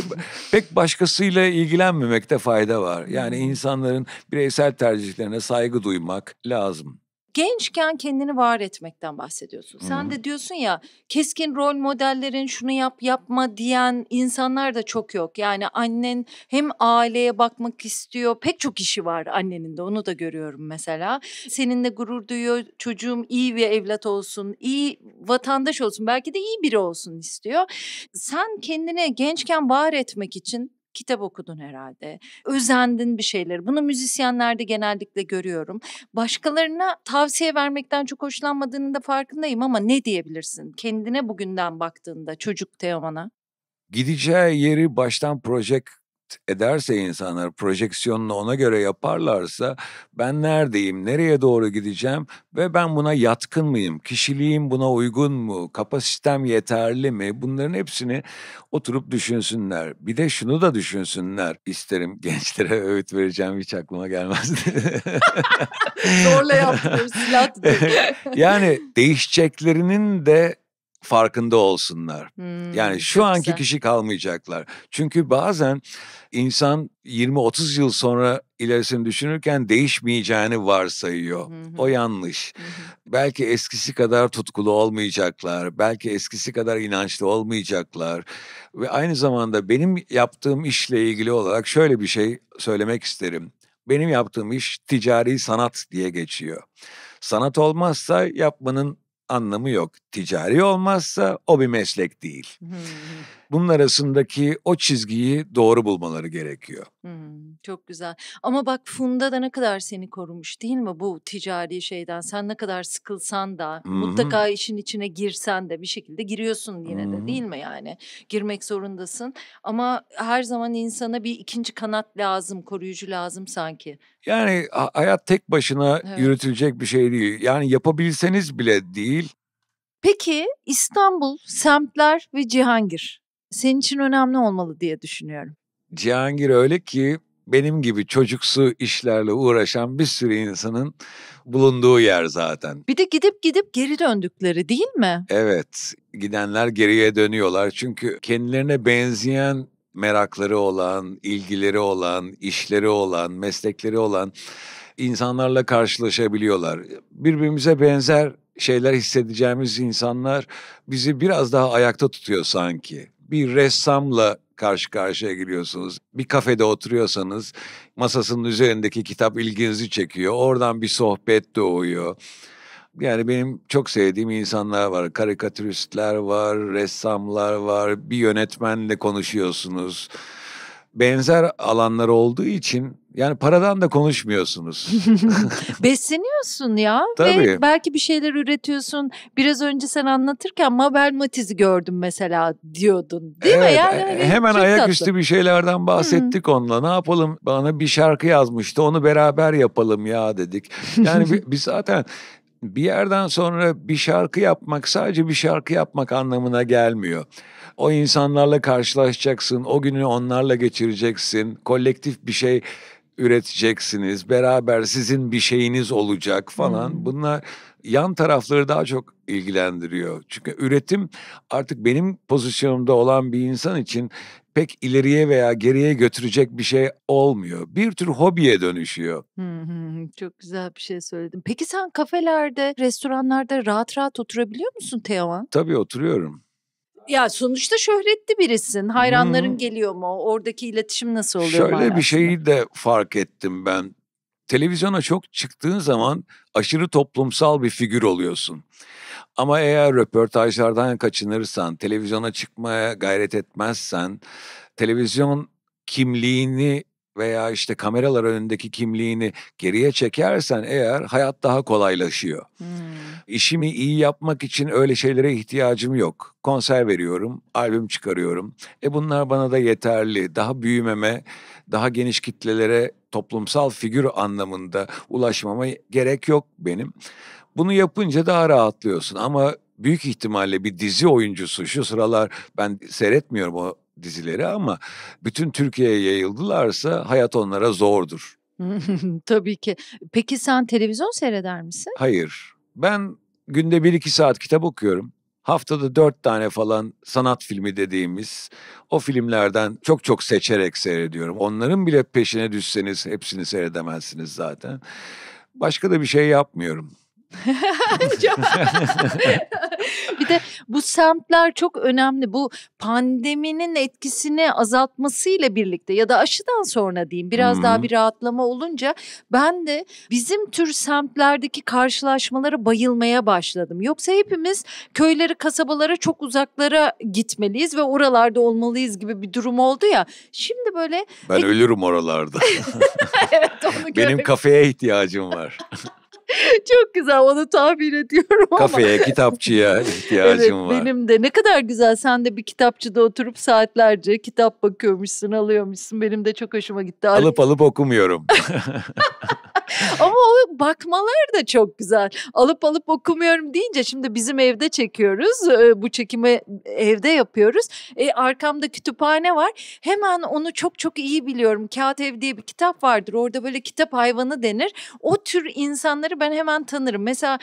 pek başkasıyla ilgilenmemekte fayda var. Yani insanların bireysel tercihlerine saygı duymak lazım gençken kendini var etmekten bahsediyorsun. Sen hmm. de diyorsun ya keskin rol modellerin şunu yap yapma diyen insanlar da çok yok. Yani annen hem aileye bakmak istiyor. Pek çok işi var annenin de onu da görüyorum mesela. Seninle gurur duyuyor. Çocuğum iyi bir evlat olsun, iyi vatandaş olsun, belki de iyi biri olsun istiyor. Sen kendini gençken var etmek için kitap okudun herhalde. Özendin bir şeyleri. Bunu müzisyenlerde genellikle görüyorum. Başkalarına tavsiye vermekten çok hoşlanmadığının da farkındayım ama ne diyebilirsin? Kendine bugünden baktığında çocuk Teoman'a. Gideceği yeri baştan proje ederse insanlar projeksiyonunu ona göre yaparlarsa ben neredeyim, nereye doğru gideceğim ve ben buna yatkın mıyım, kişiliğim buna uygun mu, kapasitem yeterli mi bunların hepsini oturup düşünsünler. Bir de şunu da düşünsünler isterim gençlere öğüt vereceğim hiç aklıma gelmezdi. Zorla yaptım, silah Yani değişeceklerinin de farkında olsunlar. Hmm, yani şu anki güzel. kişi kalmayacaklar. Çünkü bazen insan 20-30 yıl sonra ilerisini düşünürken değişmeyeceğini varsayıyor. Hı O yanlış. Hı Belki eskisi kadar tutkulu olmayacaklar, belki eskisi kadar inançlı olmayacaklar ve aynı zamanda benim yaptığım işle ilgili olarak şöyle bir şey söylemek isterim. Benim yaptığım iş ticari sanat diye geçiyor. Sanat olmazsa yapmanın anlamı yok. Ticari olmazsa o bir meslek değil bunun arasındaki o çizgiyi doğru bulmaları gerekiyor. Hmm, çok güzel. Ama bak Funda da ne kadar seni korumuş değil mi bu ticari şeyden? Sen ne kadar sıkılsan da hı mutlaka işin içine girsen de bir şekilde giriyorsun yine hı de değil mi yani? Girmek zorundasın ama her zaman insana bir ikinci kanat lazım, koruyucu lazım sanki. Yani hayat tek başına evet. yürütülecek bir şey değil. Yani yapabilseniz bile değil. Peki İstanbul, semtler ve Cihangir senin için önemli olmalı diye düşünüyorum. Cihangir öyle ki benim gibi çocuksu işlerle uğraşan bir sürü insanın bulunduğu yer zaten. Bir de gidip gidip geri döndükleri değil mi? Evet, gidenler geriye dönüyorlar çünkü kendilerine benzeyen merakları olan, ilgileri olan, işleri olan, meslekleri olan insanlarla karşılaşabiliyorlar. Birbirimize benzer şeyler hissedeceğimiz insanlar bizi biraz daha ayakta tutuyor sanki bir ressamla karşı karşıya geliyorsunuz. Bir kafede oturuyorsanız masasının üzerindeki kitap ilginizi çekiyor. Oradan bir sohbet doğuyor. Yani benim çok sevdiğim insanlar var. Karikatüristler var, ressamlar var. Bir yönetmenle konuşuyorsunuz. Benzer alanlar olduğu için yani paradan da konuşmuyorsunuz. Besleniyorsun ya. Tabii. Ve belki bir şeyler üretiyorsun. Biraz önce sen anlatırken Mabel Matiz'i gördüm mesela diyordun. Değil evet, mi? Yani e, hani hemen ayaküstü bir şeylerden bahsettik hı onunla. Ne yapalım? Bana bir şarkı yazmıştı. Onu beraber yapalım ya dedik. Yani biz zaten bir yerden sonra bir şarkı yapmak sadece bir şarkı yapmak anlamına gelmiyor. O insanlarla karşılaşacaksın, o günü onlarla geçireceksin, kolektif bir şey üreteceksiniz, beraber sizin bir şeyiniz olacak falan. Hmm. Bunlar yan tarafları daha çok ilgilendiriyor. Çünkü üretim artık benim pozisyonumda olan bir insan için pek ileriye veya geriye götürecek bir şey olmuyor. Bir tür hobiye dönüşüyor. çok güzel bir şey söyledin. Peki sen kafelerde, restoranlarda rahat rahat oturabiliyor musun Teoman? Tabii oturuyorum. Ya sonuçta şöhretli birisin. Hayranların hmm. geliyor mu? Oradaki iletişim nasıl oluyor? Şöyle manasında? bir şeyi de fark ettim ben. Televizyona çok çıktığın zaman aşırı toplumsal bir figür oluyorsun. Ama eğer röportajlardan kaçınırsan, televizyona çıkmaya gayret etmezsen, televizyon kimliğini veya işte kameralar önündeki kimliğini geriye çekersen eğer hayat daha kolaylaşıyor. Hmm. İşimi iyi yapmak için öyle şeylere ihtiyacım yok. Konser veriyorum, albüm çıkarıyorum. E bunlar bana da yeterli. Daha büyümeme, daha geniş kitlelere toplumsal figür anlamında ulaşmama gerek yok benim. Bunu yapınca daha rahatlıyorsun ama büyük ihtimalle bir dizi oyuncusu şu sıralar ben seyretmiyorum o dizileri ama bütün Türkiye'ye yayıldılarsa hayat onlara zordur. Tabii ki. Peki sen televizyon seyreder misin? Hayır. Ben günde bir iki saat kitap okuyorum. Haftada dört tane falan sanat filmi dediğimiz o filmlerden çok çok seçerek seyrediyorum. Onların bile peşine düşseniz hepsini seyredemezsiniz zaten. Başka da bir şey yapmıyorum. bir de bu semtler çok önemli. Bu pandeminin etkisini azaltmasıyla birlikte ya da aşıdan sonra diyeyim biraz hmm. daha bir rahatlama olunca ben de bizim tür semtlerdeki karşılaşmalara bayılmaya başladım. Yoksa hepimiz köyleri, kasabalara çok uzaklara gitmeliyiz ve oralarda olmalıyız gibi bir durum oldu ya. Şimdi böyle Ben ölürüm oralarda. evet onu Benim kafeye ihtiyacım var. Çok güzel onu tahmin ediyorum ama. Kafeye, kitapçıya ihtiyacım evet, var. Benim de ne kadar güzel sen de bir kitapçıda oturup saatlerce kitap bakıyormuşsun, alıyormuşsun. Benim de çok hoşuma gitti. Alıp alıp okumuyorum. Ama o bakmalar da çok güzel. Alıp alıp okumuyorum deyince şimdi bizim evde çekiyoruz. Ee, bu çekimi evde yapıyoruz. E, arkamda kütüphane var. Hemen onu çok çok iyi biliyorum. Kağıt Ev diye bir kitap vardır. Orada böyle kitap hayvanı denir. O tür insanları insanları ben hemen tanırım. Mesela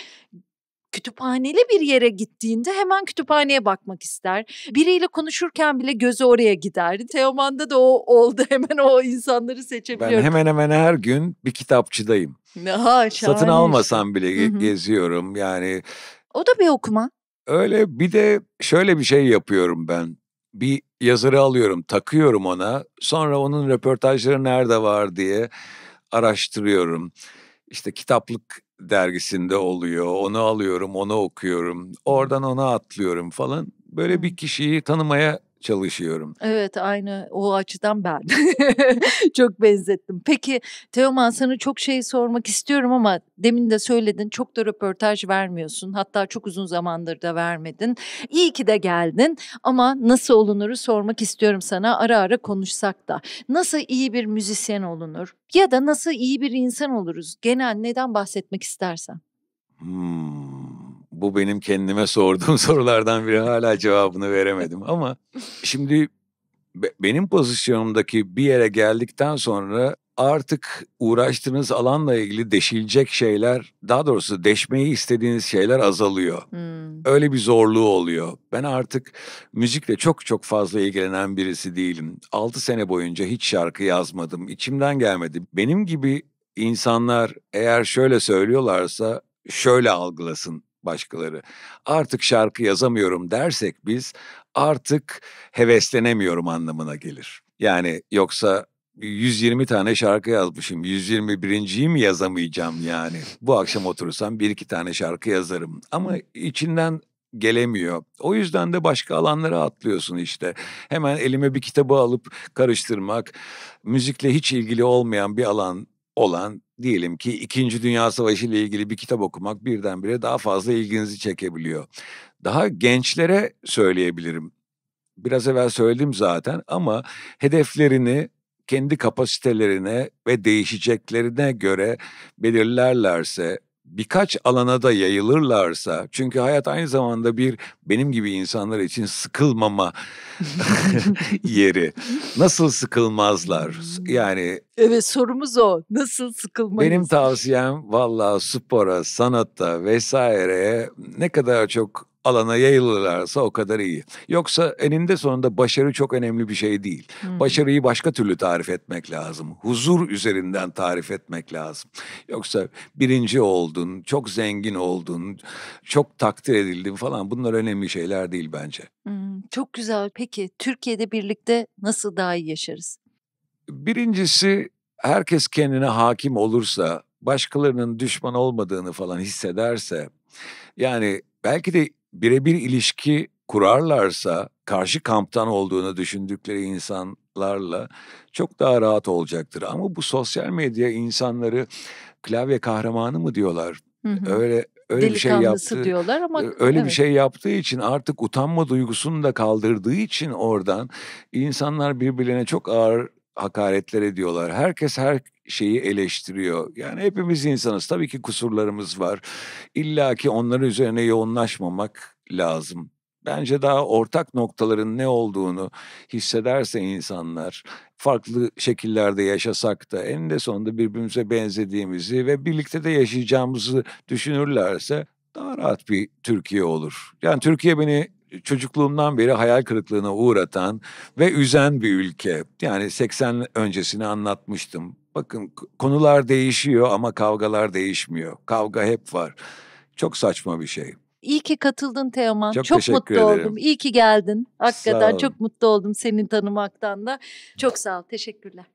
kütüphaneli bir yere gittiğinde hemen kütüphaneye bakmak ister. Biriyle konuşurken bile gözü oraya gider. Teoman'da da o oldu. Hemen o insanları seçebiliyorum. Ben hemen hemen her gün bir kitapçıdayım. Ha, Satın almasam bile ge- geziyorum yani. O da bir okuma. Öyle bir de şöyle bir şey yapıyorum ben. Bir yazarı alıyorum, takıyorum ona. Sonra onun röportajları nerede var diye araştırıyorum işte kitaplık dergisinde oluyor. Onu alıyorum, onu okuyorum. Oradan ona atlıyorum falan. Böyle bir kişiyi tanımaya çalışıyorum. Evet aynı o açıdan ben çok benzettim. Peki Teoman sana çok şey sormak istiyorum ama demin de söyledin çok da röportaj vermiyorsun. Hatta çok uzun zamandır da vermedin. İyi ki de geldin ama nasıl olunuru sormak istiyorum sana ara ara konuşsak da. Nasıl iyi bir müzisyen olunur ya da nasıl iyi bir insan oluruz? Genel neden bahsetmek istersen? Hmm bu benim kendime sorduğum sorulardan biri hala cevabını veremedim ama şimdi benim pozisyonumdaki bir yere geldikten sonra artık uğraştığınız alanla ilgili deşilecek şeyler, daha doğrusu deşmeyi istediğiniz şeyler azalıyor. Hmm. Öyle bir zorluğu oluyor. Ben artık müzikle çok çok fazla ilgilenen birisi değilim. 6 sene boyunca hiç şarkı yazmadım. İçimden gelmedi. Benim gibi insanlar eğer şöyle söylüyorlarsa şöyle algılasın başkaları. Artık şarkı yazamıyorum dersek biz artık heveslenemiyorum anlamına gelir. Yani yoksa 120 tane şarkı yazmışım. 121.yi mi yazamayacağım yani? Bu akşam oturursam bir iki tane şarkı yazarım. Ama içinden gelemiyor. O yüzden de başka alanlara atlıyorsun işte. Hemen elime bir kitabı alıp karıştırmak, müzikle hiç ilgili olmayan bir alan olan diyelim ki İkinci Dünya Savaşı ile ilgili bir kitap okumak birdenbire daha fazla ilginizi çekebiliyor. Daha gençlere söyleyebilirim. Biraz evvel söyledim zaten ama hedeflerini kendi kapasitelerine ve değişeceklerine göre belirlerlerse birkaç alana da yayılırlarsa çünkü hayat aynı zamanda bir benim gibi insanlar için sıkılmama yeri. Nasıl sıkılmazlar? Hmm. Yani Evet sorumuz o. Nasıl sıkılmayız? Benim tavsiyem valla spora, sanatta vesaireye ne kadar çok alana yayılırlarsa o kadar iyi. Yoksa eninde sonunda başarı çok önemli bir şey değil. Hmm. Başarıyı başka türlü tarif etmek lazım. Huzur üzerinden tarif etmek lazım. Yoksa birinci oldun, çok zengin oldun, çok takdir edildin falan bunlar önemli şeyler değil bence. Hmm, çok güzel. Peki Türkiye'de birlikte nasıl daha iyi yaşarız? Birincisi herkes kendine hakim olursa, başkalarının düşman olmadığını falan hissederse, yani belki de birebir ilişki kurarlarsa karşı kamptan olduğunu düşündükleri insanlarla çok daha rahat olacaktır. Ama bu sosyal medya insanları klavye kahramanı mı diyorlar? Hı hı. Öyle öyle bir şey yaptı. diyorlar ama öyle evet. bir şey yaptığı için artık utanma duygusunu da kaldırdığı için oradan insanlar birbirlerine çok ağır hakaretler ediyorlar. Herkes her şeyi eleştiriyor. Yani hepimiz insanız. Tabii ki kusurlarımız var. İlla ki onların üzerine yoğunlaşmamak lazım. Bence daha ortak noktaların ne olduğunu hissederse insanlar farklı şekillerde yaşasak da eninde sonunda birbirimize benzediğimizi ve birlikte de yaşayacağımızı düşünürlerse daha rahat bir Türkiye olur. Yani Türkiye beni çocukluğumdan beri hayal kırıklığına uğratan ve üzen bir ülke. Yani 80 öncesini anlatmıştım. Bakın konular değişiyor ama kavgalar değişmiyor. Kavga hep var. Çok saçma bir şey. İyi ki katıldın Teoman. Çok, çok mutlu ederim. oldum. İyi ki geldin. Hakikaten çok mutlu oldum seni tanımaktan da. Çok sağ ol. Teşekkürler.